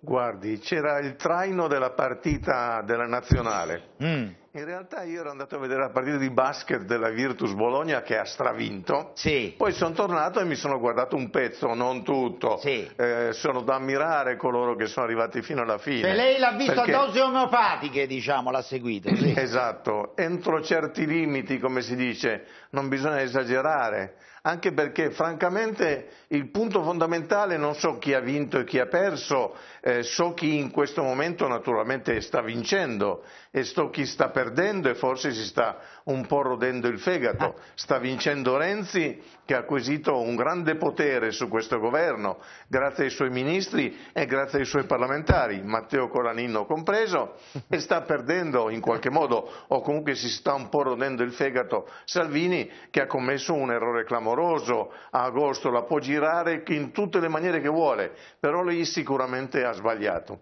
Guardi, c'era il traino della partita della nazionale. Mm in realtà io ero andato a vedere la partita di basket della Virtus Bologna che ha stravinto. Sì. Poi sono tornato e mi sono guardato un pezzo, non tutto. Sì. Eh, sono da ammirare coloro che sono arrivati fino alla fine. Se lei l'ha visto perché... a dosi omeopatiche, diciamo, l'ha seguito. Sì. Esatto, entro certi limiti, come si dice, non bisogna esagerare anche perché francamente il punto fondamentale non so chi ha vinto e chi ha perso, eh, so chi in questo momento naturalmente sta vincendo e so chi sta perdendo perdendo e forse si sta un po' rodendo il fegato, ah. sta vincendo Renzi che ha acquisito un grande potere su questo governo, grazie ai suoi ministri e grazie ai suoi parlamentari, Matteo Colanino compreso, e sta perdendo in qualche modo, o comunque si sta un po' rodendo il fegato, Salvini che ha commesso un errore clamoroso a agosto, la può girare in tutte le maniere che vuole, però lei sicuramente ha sbagliato.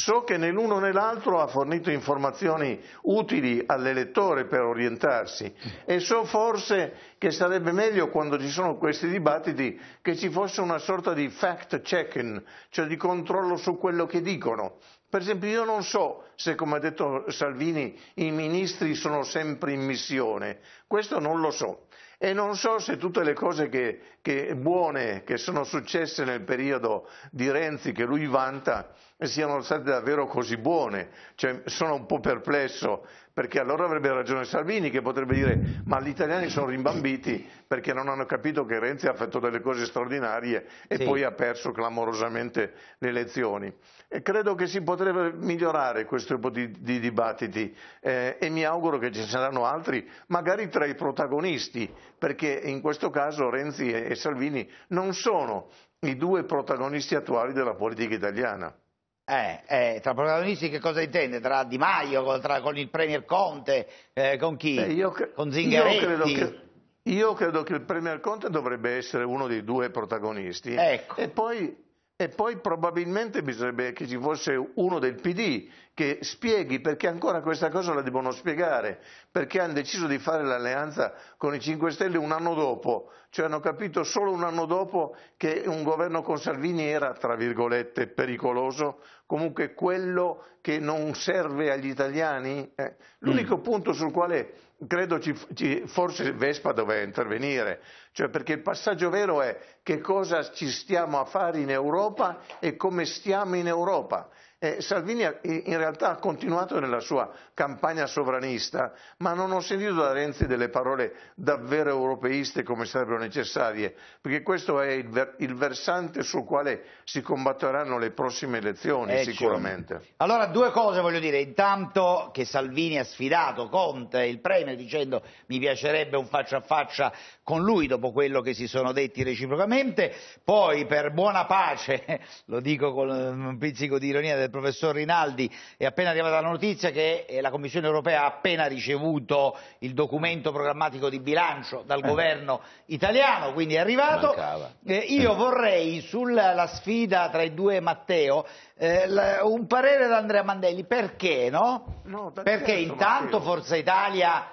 So che né l'uno né l'altro ha fornito informazioni utili all'elettore per orientarsi e so forse che sarebbe meglio quando ci sono questi dibattiti che ci fosse una sorta di fact checking, cioè di controllo su quello che dicono. Per esempio io non so se, come ha detto Salvini, i ministri sono sempre in missione, questo non lo so e non so se tutte le cose che, che buone che sono successe nel periodo di Renzi che lui vanta siano state davvero così buone, cioè, sono un po' perplesso perché allora avrebbe ragione Salvini che potrebbe dire ma gli italiani sono rimbambiti perché non hanno capito che Renzi ha fatto delle cose straordinarie e sì. poi ha perso clamorosamente le elezioni. E credo che si potrebbe migliorare questo tipo di, di dibattiti eh, e mi auguro che ci saranno altri, magari tra i protagonisti, perché in questo caso Renzi e, e Salvini non sono i due protagonisti attuali della politica italiana. Eh, eh, tra protagonisti che cosa intende? Tra Di Maio, con, tra, con il Premier Conte, eh, con chi? Io cre- con Zingaretti? Io credo, che, io credo, che, il Premier Conte dovrebbe essere uno dei due protagonisti. Ecco. E, poi, e poi probabilmente bisognerebbe che ci fosse uno del PD che spieghi perché ancora questa cosa la devono spiegare, perché hanno deciso di fare l'alleanza con i 5 Stelle un anno dopo, cioè hanno capito solo un anno dopo che un governo con Salvini era, tra virgolette, pericoloso, comunque quello che non serve agli italiani. Eh. L'unico mm. punto sul quale credo ci, ci, forse Vespa doveva intervenire, cioè perché il passaggio vero è che cosa ci stiamo a fare in Europa e come stiamo in Europa. Eh, Salvini in realtà ha continuato nella sua campagna sovranista, ma non ho sentito da Renzi delle parole davvero europeiste come sarebbero necessarie, perché questo è il, ver- il versante sul quale si combatteranno le prossime elezioni eh, sicuramente. Cioè. Allora due cose voglio dire, intanto che Salvini ha sfidato Conte, il Premier, dicendo mi piacerebbe un faccia a faccia con lui dopo quello che si sono detti reciprocamente, poi per buona pace, lo dico con un pizzico di ironia, del professor Rinaldi, è appena arrivata la notizia che eh, la Commissione europea ha appena ricevuto il documento programmatico di bilancio dal eh. governo italiano, quindi è arrivato. Eh, io vorrei sulla sfida tra i due Matteo eh, un parere da Andrea Mandelli, perché no? no perché, perché intanto Matteo. Forza Italia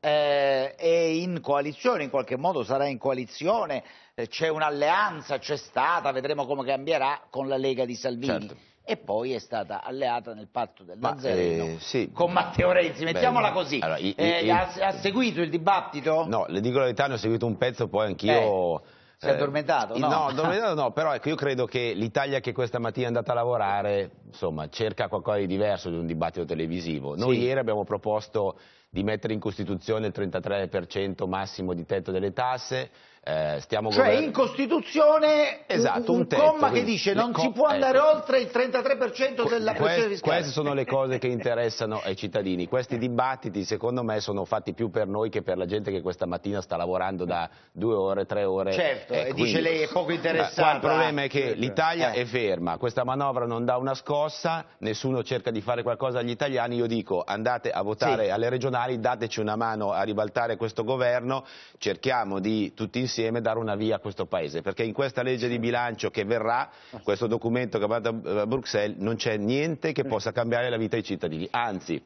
eh, è in coalizione, in qualche modo sarà in coalizione, eh, c'è un'alleanza, c'è stata, vedremo come cambierà con la Lega di Salvini. Certo e poi è stata alleata nel patto del Nazareno eh, sì. con Matteo Renzi, mettiamola Beh, così. Allora, i, eh, i, ha, ha, seguito il dibattito? No, le dico la verità, ne ho seguito un pezzo, poi anch'io... Eh. Si è eh, addormentato? No, no addormentato no, però ecco, io credo che l'Italia che questa mattina è andata a lavorare, insomma, cerca qualcosa di diverso di un dibattito televisivo. Noi sì. ieri abbiamo proposto di mettere in Costituzione il 33% massimo di tetto delle tasse, eh, stiamo cioè govern- in Costituzione esatto, un, un tetto, comma che dice non co- si può eh, andare ecco. oltre il 33% della que- pressione fiscale. Queste sono le cose che interessano ai cittadini. Questi dibattiti secondo me sono fatti più per noi che per la gente che questa mattina sta lavorando da due ore, tre ore. Certo, eh, e quindi, dice lei è poco interessata. Qua il problema è che l'Italia eh. è ferma, questa manovra non dà una scossa, nessuno cerca di fare qualcosa agli italiani. Io dico andate a votare sì. alle regionali, dateci una mano a ribaltare questo governo, cerchiamo di tutti insieme insieme dare una via a questo Paese, perché in questa legge di bilancio che verrà, questo documento che va da eh, Bruxelles, non c'è niente che mm. possa cambiare la vita ai cittadini, anzi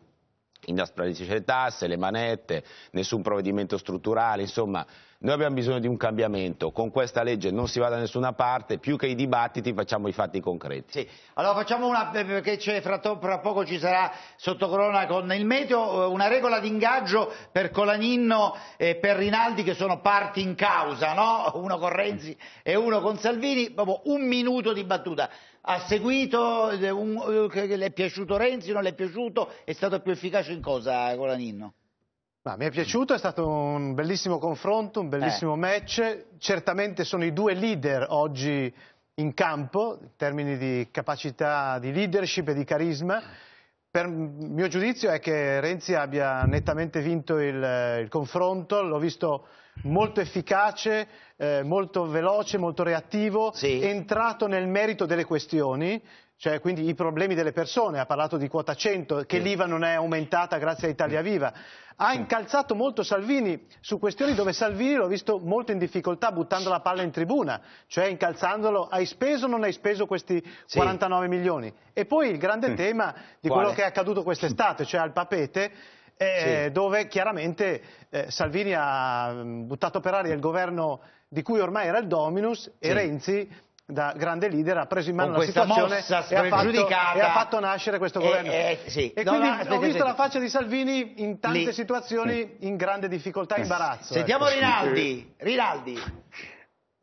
inaspralisce le tasse, le manette, nessun provvedimento strutturale, insomma noi abbiamo bisogno di un cambiamento, con questa legge non si va da nessuna parte, più che i dibattiti facciamo i fatti concreti. Sì. Allora facciamo una, eh, perché fra, fra, poco ci sarà sotto corona con il meteo, eh, una regola d'ingaggio per Colaninno e per Rinaldi che sono parti in causa, no? uno con Renzi e uno con Salvini, proprio un minuto di battuta ha seguito, eh, un, eh, le è piaciuto Renzi, non le è piaciuto, è stato più efficace in cosa eh, Colaninno? Ma mi è piaciuto, è stato un bellissimo confronto, un bellissimo eh. match, certamente sono i due leader oggi in campo, in termini di capacità di leadership e di carisma, per mio giudizio è che Renzi abbia nettamente vinto il, il confronto, l'ho visto molto efficace, eh, molto veloce, molto reattivo, sì. entrato nel merito delle questioni cioè quindi i problemi delle persone, ha parlato di quota 100, che l'IVA non è aumentata grazie a Italia Viva, ha incalzato molto Salvini su questioni dove Salvini l'ho visto molto in difficoltà buttando la palla in tribuna, cioè incalzandolo hai speso o non hai speso questi 49 milioni. E poi il grande mm. tema di Quale? quello che è accaduto quest'estate, cioè al Papete, eh, sì. dove chiaramente eh, Salvini ha mm, buttato per aria il governo di cui ormai era il dominus e Renzi da grande leader, ha preso in mano la situazione e ha, fatto, e ha, fatto, nascere questo eh, governo. E, eh, sì. e quindi no, aspetta, ho visto aspetta. la faccia di Salvini in tante Lì. situazioni in grande difficoltà e eh, imbarazzo. Sentiamo ecco. Rinaldi. Rinaldi.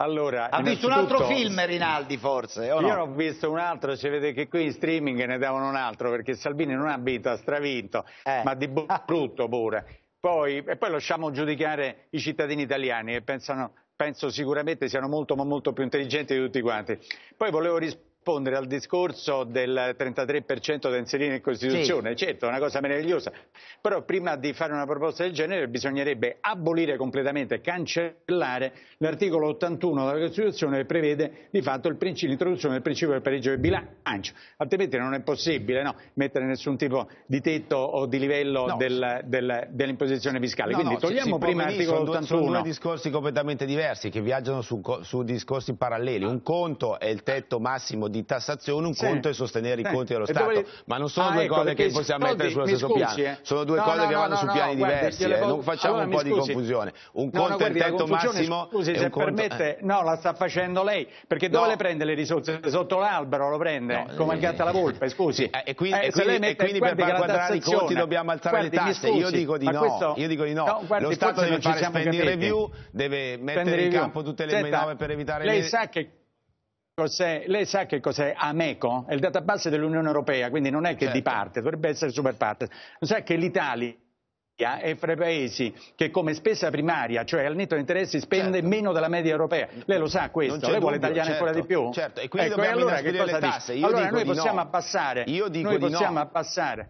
Allora, ha visto un altro film Rinaldi forse? No? Io ne ho visto un altro, ci vede che qui in streaming ne davano un altro perché Salvini non ha vinto, ha stravinto, eh. ma di brutto pure. Poi, e poi lasciamo giudicare i cittadini italiani che pensano penso sicuramente siano molto ma molto più intelligenti di tutti quanti. Poi volevo rispondere rispondere al discorso del 33% da inserire in Costituzione, sì. certo è una cosa meravigliosa, però prima di fare una proposta del genere bisognerebbe abolire completamente, cancellare l'articolo 81 della Costituzione che prevede di fatto l'introduzione del principio del pareggio di bilancio, altrimenti non è possibile no, mettere nessun tipo di tetto o di livello no. del, del, dell'imposizione fiscale, no, quindi togliamo prima l'articolo 81. Sono due discorsi completamente diversi che viaggiano su, su discorsi paralleli, un conto è il tetto massimo di di tassazione, un sì. conto è sostenere i conti dello Stato, dove... ma non sono ah, due ecco, cose che possiamo no, mettere sullo stesso scusi, piano, eh? sono due no, cose no, che vanno su piani diversi, eh? non facciamo allora, un po' di confusione, un conto è il tetto massimo... Scusi, se eh. permette, no, la sta facendo lei, perché dove le prende le risorse? Sotto l'albero lo prende, come eh, il gatto alla volpe, eh, scusi. e quindi, per far quadrare i conti dobbiamo alzare le tasse, io dico di no, io dico di no, lo Stato deve fare spending review, deve mettere in campo tutte le manovre per evitare... Lei sa che cos'è, lei sa che cos'è Ameco? È il database dell'Unione Europea, quindi non è che certo. di parte, dovrebbe essere super parte. Sa che l'Italia è fra i paesi che come spesa primaria, cioè al netto di interessi, spende certo. meno della media europea. Lei lo sa questo, lei dubbio, vuole tagliare certo, ancora di certo. più? Certo, e quindi ecco, dobbiamo allora, che cosa tasse. Dice? Io allora noi possiamo no. abbassare, noi possiamo no. abbassare.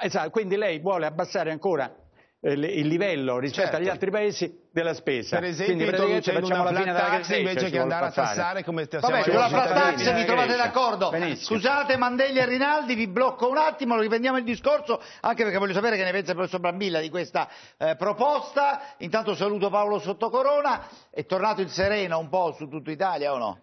Esatto, quindi lei vuole abbassare ancora eh, il livello rispetto certo. agli altri paesi della spesa. Per esempio, facciamo una la fine della tax invece che andare a tassare come stiamo Vabbè, sulla flat tax vi trovate d'accordo. Scusate Mandelli e Rinaldi, vi blocco un attimo, riprendiamo il discorso, anche perché voglio sapere che ne pensa il professor Brambilla di questa eh, proposta. Intanto saluto Paolo Sottocorona, è tornato il sereno un po' su tutta Italia o no?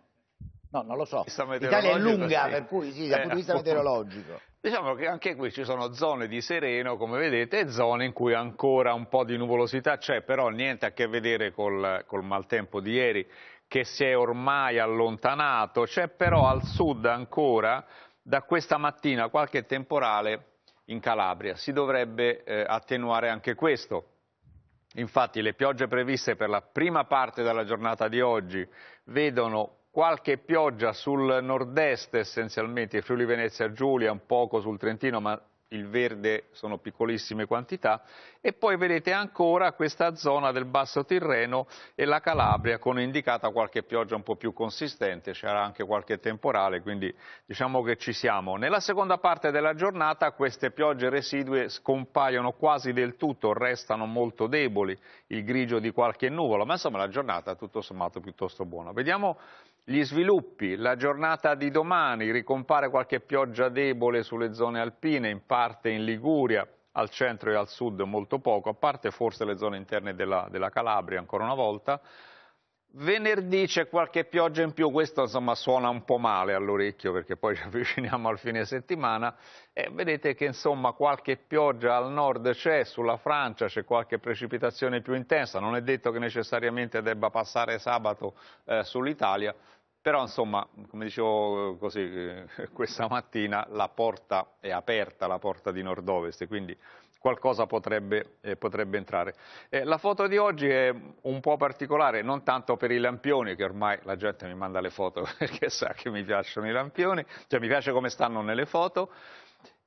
No, non lo so. L'Italia è lunga, sì. per cui sì, dal eh, punto di vista eh, meteorologico. Diciamo che anche qui ci sono zone di sereno, come vedete, e zone in cui ancora un po' di nuvolosità c'è, però niente a che vedere col, col maltempo di ieri che si è ormai allontanato, c'è però al sud ancora da questa mattina qualche temporale in Calabria, si dovrebbe eh, attenuare anche questo. Infatti le piogge previste per la prima parte della giornata di oggi vedono qualche pioggia sul nord-est essenzialmente, Friuli Venezia Giulia, un poco sul Trentino, ma il verde sono piccolissime quantità e poi vedete ancora questa zona del basso Tirreno e la Calabria con indicata qualche pioggia un po' più consistente, c'era anche qualche temporale, quindi diciamo che ci siamo. Nella seconda parte della giornata queste piogge residue scompaiono quasi del tutto, restano molto deboli, il grigio di qualche nuvola, ma insomma la giornata tutto sommato piuttosto buona. Vediamo gli sviluppi, la giornata di domani ricompare qualche pioggia debole sulle zone alpine, in parte in Liguria, al centro e al sud molto poco, a parte forse le zone interne della, della Calabria ancora una volta. Venerdì c'è qualche pioggia in più, questo insomma suona un po' male all'orecchio perché poi ci avviciniamo al fine settimana e vedete che insomma qualche pioggia al nord c'è, sulla Francia c'è qualche precipitazione più intensa, non è detto che necessariamente debba passare sabato eh, sull'Italia, però insomma, come dicevo così, eh, questa mattina la porta è aperta, la porta di nord-ovest, quindi qualcosa potrebbe, eh, potrebbe entrare. Eh, la foto di oggi è un po' particolare, non tanto per i lampioni, che ormai la gente mi manda le foto perché sa che mi piacciono i lampioni, cioè mi piace come stanno nelle foto,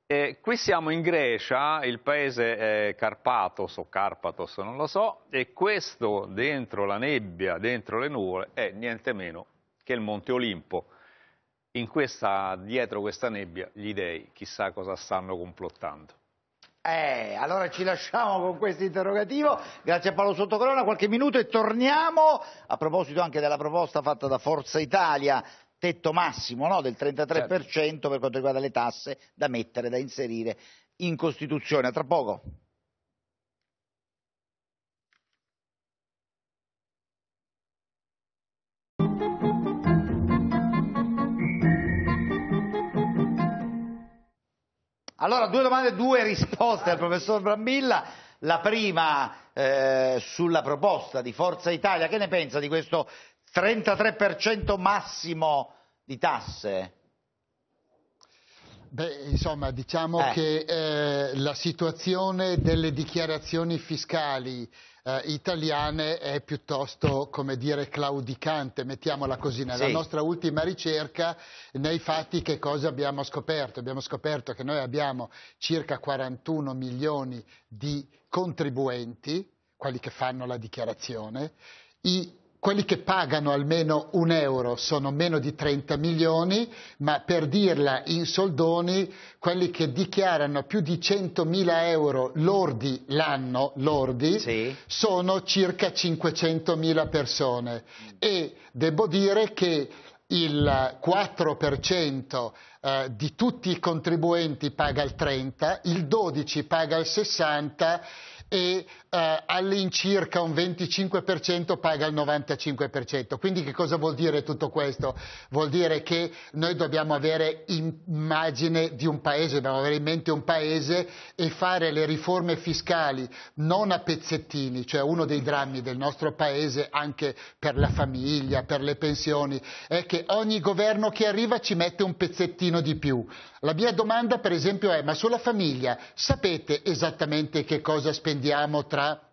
eh, qui siamo in Grecia, il paese è Carpatos o Carpatos, non lo so, e questo dentro la nebbia, dentro le nuvole, è niente meno che è il Monte Olimpo. Questa, dietro questa nebbia gli dei chissà cosa stanno complottando. Eh, allora ci lasciamo con questo interrogativo, grazie a Paolo Sottocorona, qualche minuto e torniamo a proposito anche della proposta fatta da Forza Italia, tetto massimo no? del 33% certo. per quanto riguarda le tasse da mettere, da inserire in Costituzione. A tra poco. Allora, due domande e due risposte al professor Brambilla. La prima eh, sulla proposta di Forza Italia, che ne pensa di questo 33% massimo di tasse? Beh, insomma, diciamo eh. che eh, la situazione delle dichiarazioni fiscali eh, italiane è piuttosto, come dire, claudicante, mettiamola così. Nella sì. nostra ultima ricerca, nei fatti, che cosa abbiamo scoperto? Abbiamo scoperto che noi abbiamo circa 41 milioni di contribuenti, quelli che fanno la dichiarazione, i quelli che pagano almeno un euro sono meno di 30 milioni, ma per dirla in soldoni, quelli che dichiarano più di 100 mila euro lordi l'anno, lordi, sì. sono circa 500 mila persone. E devo dire che il 4% eh, di tutti i contribuenti paga il 30, il 12 paga il 60 e eh, all'incirca un 25% paga il 95%. Quindi che cosa vuol dire tutto questo? Vuol dire che noi dobbiamo avere immagine di un paese, dobbiamo avere in mente un paese e fare le riforme fiscali non a pezzettini, cioè uno dei drammi del nostro paese anche per la famiglia, per le pensioni, è che ogni governo che arriva ci mette un pezzettino di più. La mia domanda per esempio è ma sulla famiglia sapete esattamente che cosa spendete? intendiamo tra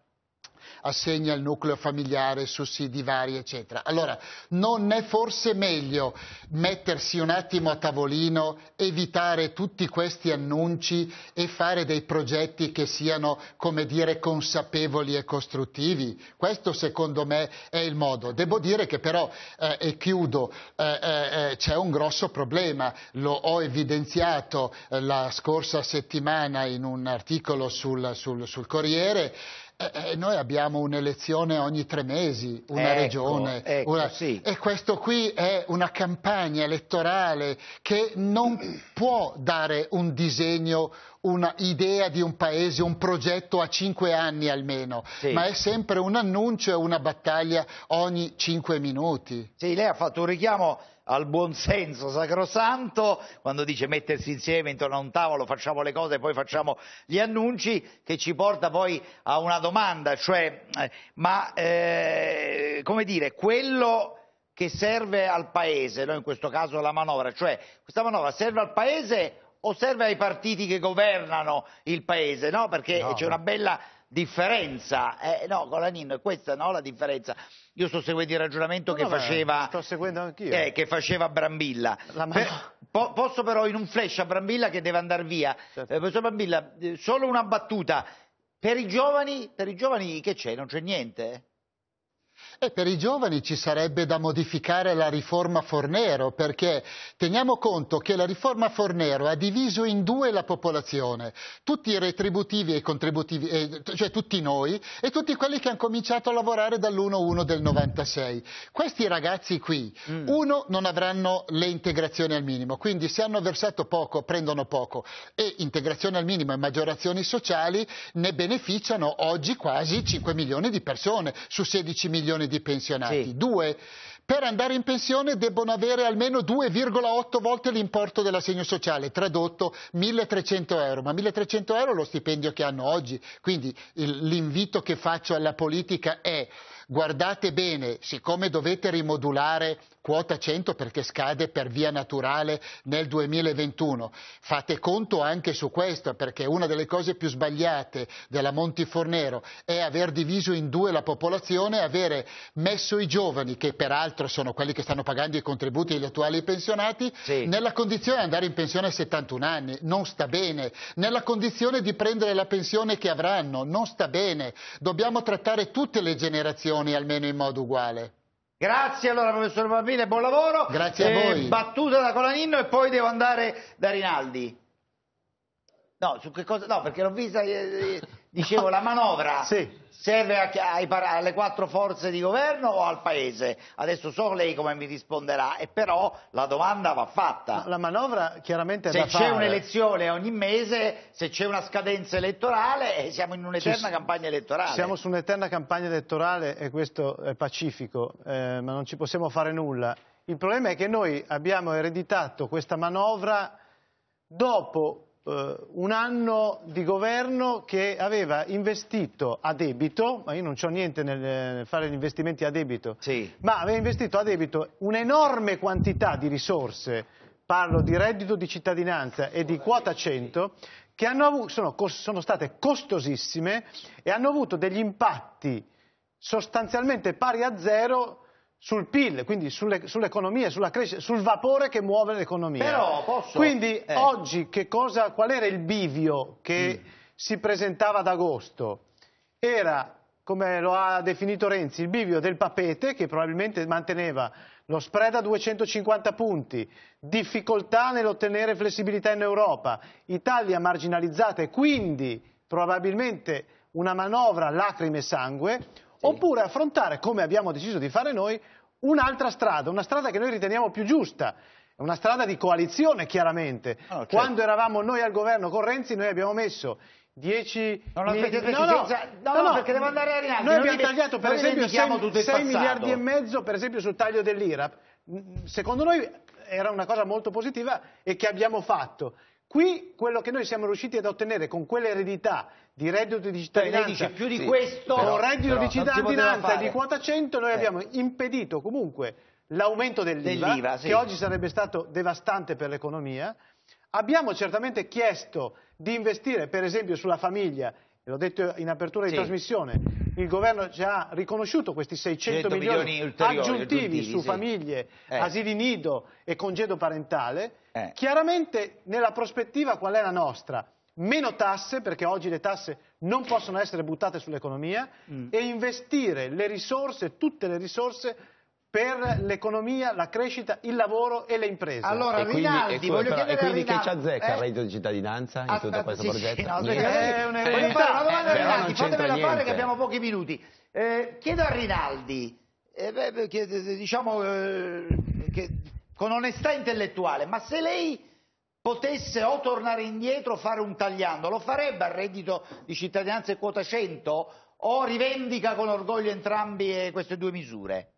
assegni al nucleo familiare, sussidi vari, eccetera. Allora, non è forse meglio mettersi un attimo a tavolino, evitare tutti questi annunci e fare dei progetti che siano, come dire, consapevoli e costruttivi? Questo secondo me è il modo. Devo dire che però, eh, e chiudo, eh, eh, eh c'è un grosso problema, lo ho evidenziato eh, la scorsa settimana in un articolo sul, sul, sul Corriere, eh, eh, noi abbiamo un'elezione ogni tre mesi, una ecco, regione. Ecco, una... Sì. E questo qui è una campagna elettorale che non può dare un disegno, un'idea di un paese, un progetto a cinque anni almeno, sì. ma è sempre un annuncio e una battaglia ogni cinque minuti. Sì, lei ha fatto un richiamo al buonsenso sacrosanto, quando dice mettersi insieme intorno a un tavolo, facciamo le cose e poi facciamo gli annunci, che ci porta poi a una domanda, cioè, eh, ma eh, come dire, quello che serve al Paese, no? in questo caso la manovra, cioè questa manovra serve al Paese o serve ai partiti che governano il Paese? No? Perché no. c'è una bella differenza. Eh, no, Colanin, questa no la differenza. Io sto seguendo il ragionamento no, che, sto seguendo eh, che, faceva, Brambilla. Per, po, posso però in un flash a Brambilla che deve andare via. Certo. Eh, professor Brambilla, eh, solo una battuta. Per i giovani, per i giovani che c'è? Non c'è niente? Eh? E per i giovani ci sarebbe da modificare la riforma Fornero, perché teniamo conto che la riforma Fornero ha diviso in due la popolazione, tutti i retributivi e i contributivi, cioè tutti noi, e tutti quelli che hanno cominciato a lavorare dall'1-1 del 96. Questi ragazzi qui, mm. uno, non avranno le integrazioni al minimo, quindi se hanno versato poco prendono poco e integrazione al minimo e maggiorazioni sociali ne beneficiano oggi quasi 5 milioni di persone su 16 milioni milioni di pensionati. Sì. Due, per andare in pensione debbono avere almeno 2,8 volte l'importo dell'assegno sociale, tradotto 1.300 euro, ma 1.300 euro è lo stipendio che hanno oggi, quindi l'invito che faccio alla politica è guardate bene, siccome dovete rimodulare quota 100 perché scade per via naturale nel 2021, fate conto anche su questo perché una delle cose più sbagliate della Monti Fornero è aver diviso in due la popolazione, e avere messo i giovani, che peraltro sono quelli che stanno pagando i contributi agli attuali pensionati, sì. nella condizione di andare in pensione a 71 anni, non sta bene, nella condizione di prendere la pensione che avranno, non sta bene, dobbiamo trattare tutte le generazioni elezioni almeno in modo uguale. Grazie allora professor Papile, buon lavoro. Grazie eh, a voi. Battuta da Colaninno e poi devo andare da Rinaldi. No, su che cosa? No, perché l'ho vista, eh, eh dicevo, la manovra sì. serve a, ai, alle quattro forze di governo o al Paese? Adesso so lei come mi risponderà, e però la domanda va fatta. La manovra chiaramente è se da fare. Se c'è un'elezione ogni mese, se c'è una scadenza elettorale, eh, siamo in un'eterna campagna elettorale. Siamo su un'eterna campagna elettorale e questo è pacifico, eh, ma non ci possiamo fare nulla. Il problema è che noi abbiamo ereditato questa manovra dopo eh, un anno di governo che aveva investito a debito, ma io non ho niente nel fare gli investimenti a debito, sì. ma aveva investito a debito un'enorme quantità di risorse, parlo di reddito di cittadinanza e di quota 100, che avuto, sono, sono state costosissime e hanno avuto degli impatti sostanzialmente pari a zero sul PIL, quindi sulle, sull'economia, sulla crescita, sul vapore che muove l'economia. Però posso... Quindi eh. oggi cosa, qual era il bivio che mm. si presentava ad agosto? Era, come lo ha definito Renzi, il bivio del papete che probabilmente manteneva lo spread a 250 punti, difficoltà nell'ottenere flessibilità in Europa, Italia marginalizzata e quindi probabilmente una manovra lacrime e sangue, oppure affrontare, come abbiamo deciso di fare noi, un'altra strada, una strada che noi riteniamo più giusta. una strada di coalizione, chiaramente. No, ah, certo. Quando eravamo noi al governo con Renzi, noi abbiamo messo 10 miliardi. No, no, no, no, perché devo andare a Rinaldi. Noi abbiamo tagliato, per esempio, 6, 6 miliardi e mezzo, per esempio, sul taglio dell'IRAP. Secondo noi era una cosa molto positiva e che abbiamo fatto. Qui quello che noi siamo riusciti ad ottenere con quell'eredità di reddito di cioè, cittadinanza. Dice, più di sì, questo. Però, reddito però, di cittadinanza e di quota 100 noi eh. abbiamo impedito comunque l'aumento dell'IVA, dell'IVA sì. che oggi sarebbe stato devastante per l'economia. Abbiamo certamente chiesto di investire per esempio sulla famiglia, l'ho detto in apertura di sì. trasmissione, il governo ci ha riconosciuto questi 600 milioni, milioni aggiuntivi, aggiuntivi, su famiglie, eh. asili nido e congedo parentale. Eh. Chiaramente nella prospettiva qual è la nostra? meno tasse, perché oggi le tasse non possono essere buttate sull'economia, mm. e investire le risorse, tutte le risorse, per l'economia, la crescita, il lavoro e le imprese. Allora, e quindi, Rinaldi, voglio però, chiedere e quindi Rinaldi, che ci azzecca eh, reddito di cittadinanza in tutto questo sì, progetto? Sì, no, eh, eh, eh, eh, voglio fare una domanda eh, a Rinaldi, fatemela niente. fare che abbiamo pochi minuti. Eh, chiedo a Rinaldi, beh, che, diciamo che, con onestà intellettuale, ma se lei potesse o tornare indietro o fare un tagliando, lo farebbe al reddito di cittadinanza e quota 100 o rivendica con orgoglio entrambi eh, queste due misure?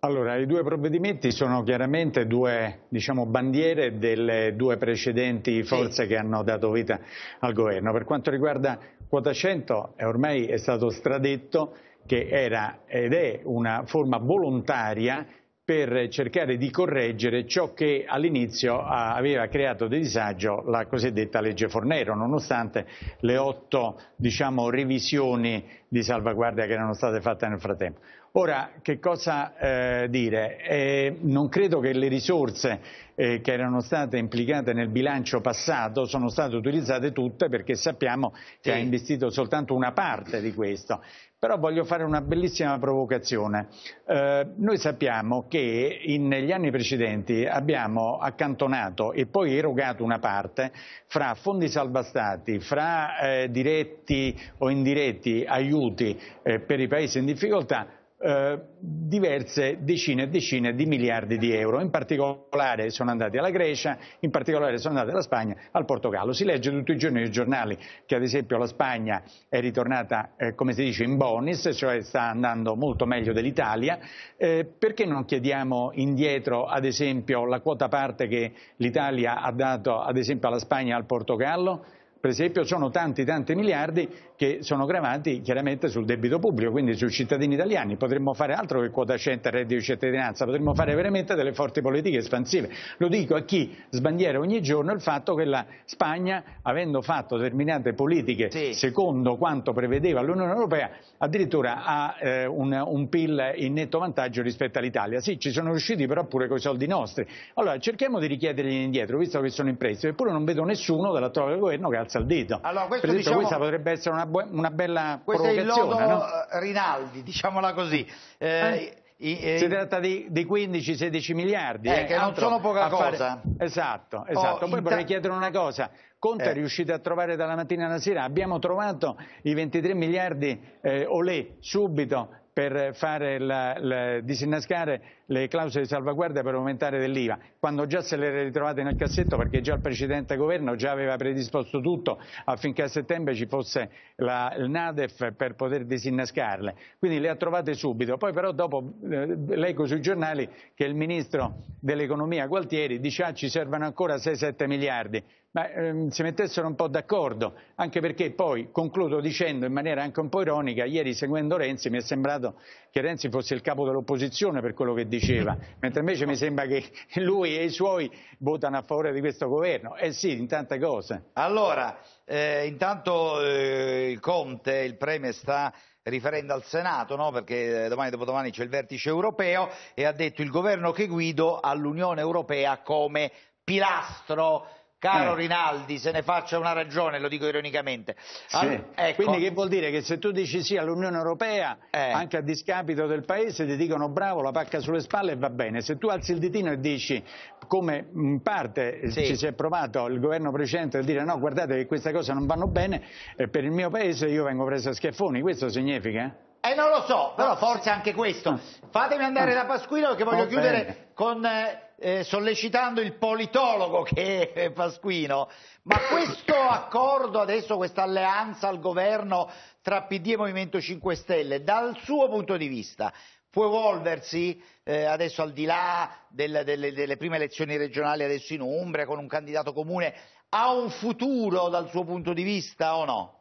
Allora, i due provvedimenti sono chiaramente due diciamo, bandiere delle due precedenti forze sì. che hanno dato vita al governo. Per quanto riguarda quota 100, ormai è stato stradetto che era ed è una forma volontaria per cercare di correggere ciò che all'inizio ah, aveva creato di disagio la cosiddetta legge Fornero, nonostante le otto diciamo, revisioni di salvaguardia che erano state fatte nel frattempo. Ora, che cosa eh, dire? Eh, non credo che le risorse eh, che erano state implicate nel bilancio passato sono state utilizzate tutte perché sappiamo che ha investito soltanto una parte di questo. Però voglio fare una bellissima provocazione. Eh, noi sappiamo che in, negli anni precedenti abbiamo accantonato e poi erogato una parte fra fondi salvastati, fra eh, diretti o indiretti aiuti eh, per i paesi in difficoltà eh, diverse decine e decine di miliardi di euro, in particolare sono andati alla Grecia, in particolare sono andati alla Spagna, al Portogallo. Si legge tutti i giorni nei giornali che ad esempio la Spagna è ritornata, eh, come si dice, in bonus, cioè sta andando molto meglio dell'Italia, eh, perché non chiediamo indietro ad esempio la quota parte che l'Italia ha dato ad esempio alla Spagna e al Portogallo? per esempio sono tanti tanti miliardi che sono gravati chiaramente sul debito pubblico, quindi sui cittadini italiani. Potremmo fare altro che quota 100 e reddito di cittadinanza, potremmo fare veramente delle forti politiche espansive. Lo dico a chi sbandiera ogni giorno il fatto che la Spagna, avendo fatto determinate politiche sì. secondo quanto prevedeva l'Unione Europea, addirittura ha eh, un, un, PIL in netto vantaggio rispetto all'Italia. Sì, ci sono riusciti però pure con i soldi nostri. Allora cerchiamo di richiedergli indietro, visto che sono in prestito, eppure non vedo nessuno dall'attuale governo che alza il dito. Allora, questo, per esempio, diciamo... questa potrebbe essere una bu- una bella Questo provocazione. Questo è il lodo no? Eh, Rinaldi, diciamola così. Eh, eh? I, eh, si tratta di, di 15-16 miliardi. Eh, eh, che non sono poca affare... cosa. Esatto, oh, esatto. Oh, Poi vorrei ta... chiedere una cosa. Conte eh. è riuscito a trovare dalla mattina alla sera, abbiamo trovato i 23 miliardi eh, olè subito per fare la, la, disinnescare le clausole di salvaguardia per aumentare dell'IVA, quando già se le era ritrovate nel cassetto perché già il precedente governo già aveva predisposto tutto affinché a settembre ci fosse la, il NADEF per poter disinnescarle. Quindi le ha trovate subito. Poi però dopo eh, leggo sui giornali che il ministro dell'economia Gualtieri dice ah, ci servono ancora 6-7 miliardi ma ehm, si mettessero un po' d'accordo, anche perché poi concludo dicendo in maniera anche un po' ironica, ieri seguendo Renzi mi è sembrato che Renzi fosse il capo dell'opposizione per quello che diceva, mentre invece mi sembra che lui e i suoi votano a favore di questo governo, eh sì, in tante cose. Allora, eh, intanto eh, il Conte, il Premier sta riferendo al Senato, no? perché eh, domani e dopodomani c'è il vertice europeo e ha detto il governo che guido all'Unione Europea come pilastro caro eh. Rinaldi se ne faccia una ragione, lo dico ironicamente. Allora, sì. ecco. Quindi che vuol dire che se tu dici sì all'Unione Europea, eh. anche a discapito del Paese, ti dicono bravo, la pacca sulle spalle e va bene. Se tu alzi il ditino e dici, come in parte eh, sì. ci si è provato il governo precedente a dire no, guardate che queste cose non vanno bene, eh, per il mio Paese io vengo preso a schiaffoni, questo significa? Eh non lo so, però forse anche questo. Fatemi andare ah. da Pasquino che voglio oh, chiudere con... Eh, eh, sollecitando il politologo che è Pasquino, ma questo accordo adesso, questa alleanza al governo tra PD e Movimento 5 Stelle, dal suo punto di vista, può evolversi eh, adesso al di là del, delle, delle prime elezioni regionali adesso in Umbria con un candidato comune, ha un futuro dal suo punto di vista o no?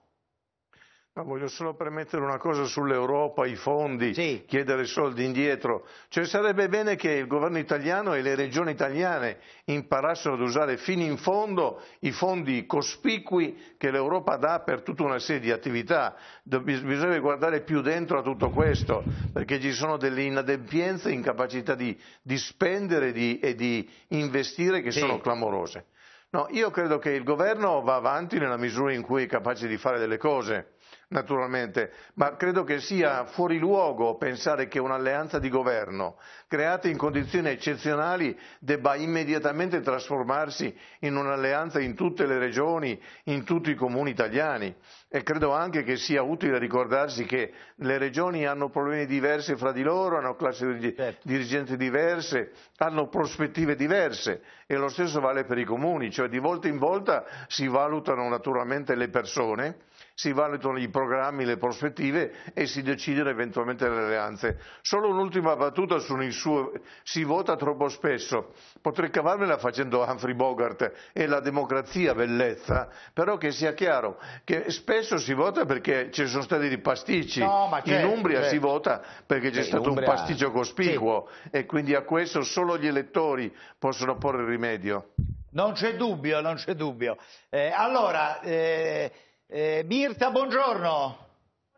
Ma voglio solo premettere una cosa sull'Europa, i fondi, sì. chiedere soldi indietro. Cioè sarebbe bene che il governo italiano e le regioni italiane imparassero ad usare fino in fondo i fondi cospicui che l'Europa dà per tutta una serie di attività. Bisogna guardare più dentro a tutto questo, perché ci sono delle inadempienze, incapacità di, di spendere di, e di investire che sì. sono clamorose. No, io credo che il governo va avanti nella misura in cui è capace di fare delle cose naturalmente, ma credo che sia fuori luogo pensare che un'alleanza di governo creata in condizioni eccezionali debba immediatamente trasformarsi in un'alleanza in tutte le regioni, in tutti i comuni italiani. E credo anche che sia utile ricordarsi che le regioni hanno problemi diversi fra di loro, hanno classi certo. dirigenti diverse, hanno prospettive diverse e lo stesso vale per i comuni, cioè di volta in volta si valutano naturalmente le persone, si valutano i programmi, le prospettive e si decidono eventualmente le alleanze. Solo un'ultima battuta sul suo si vota troppo spesso. Potrei cavarmela facendo Humphrey Bogart e la democrazia bellezza, però che sia chiaro che spesso spesso si vota perché ci sono stati dei pasticci, no, certo, in Umbria certo. si vota perché c'è cioè, stato Umbria... un pasticcio cospicuo sì. e quindi a questo solo gli elettori possono porre rimedio. Non c'è dubbio, non c'è dubbio. Eh, allora, eh, eh Mirta, buongiorno.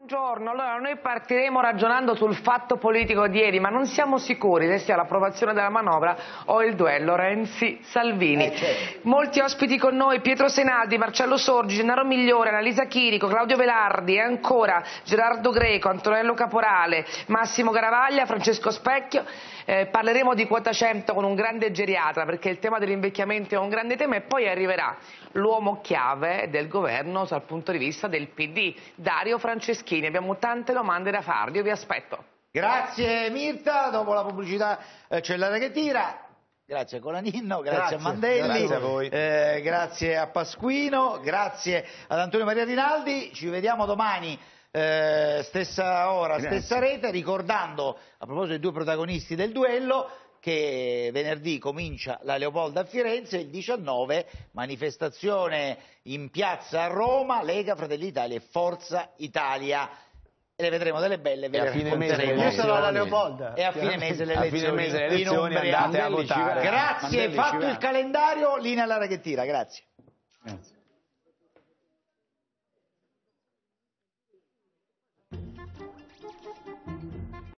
Buongiorno, allora noi partiremo ragionando sul fatto politico di ieri, ma non siamo sicuri se sia l'approvazione della manovra o il duello Renzi-Salvini. Eh, certo. Molti ospiti con noi, Pietro Senaldi, Marcello Sorgi, Gennaro Migliore, Annalisa Chirico, Claudio Velardi e ancora Gerardo Greco, Antonello Caporale, Massimo Garavaglia, Francesco Specchio. Eh, parleremo di quota 100 con un grande geriatra perché il tema dell'invecchiamento è un grande tema e poi arriverà l'uomo chiave del governo dal punto di vista del PD, Dario Franceschini. Abbiamo tante domande da farvi, io vi aspetto. Grazie Mirta, dopo la pubblicità eh, c'è l'area che tira. Grazie Colaninno, grazie, grazie, a Mandelli, grazie a, eh, grazie a Pasquino, grazie ad Antonio Maria Rinaldi, ci vediamo domani eh, stessa ora, Grazie. stessa rete, ricordando a proposito dei due protagonisti del duello che venerdì comincia la Leopolda a Firenze, e il 19 manifestazione in piazza a Roma, Lega, Fratelli Italia e Forza Italia. E le vedremo delle belle, ve le racconteremo. Io sono alla Leopolda. E a fine mese le elezioni, fine mese le elezioni andate a votare. Grazie, Mandelli, fatto il calendario, linea alla raghettiera, grazie. Grazie.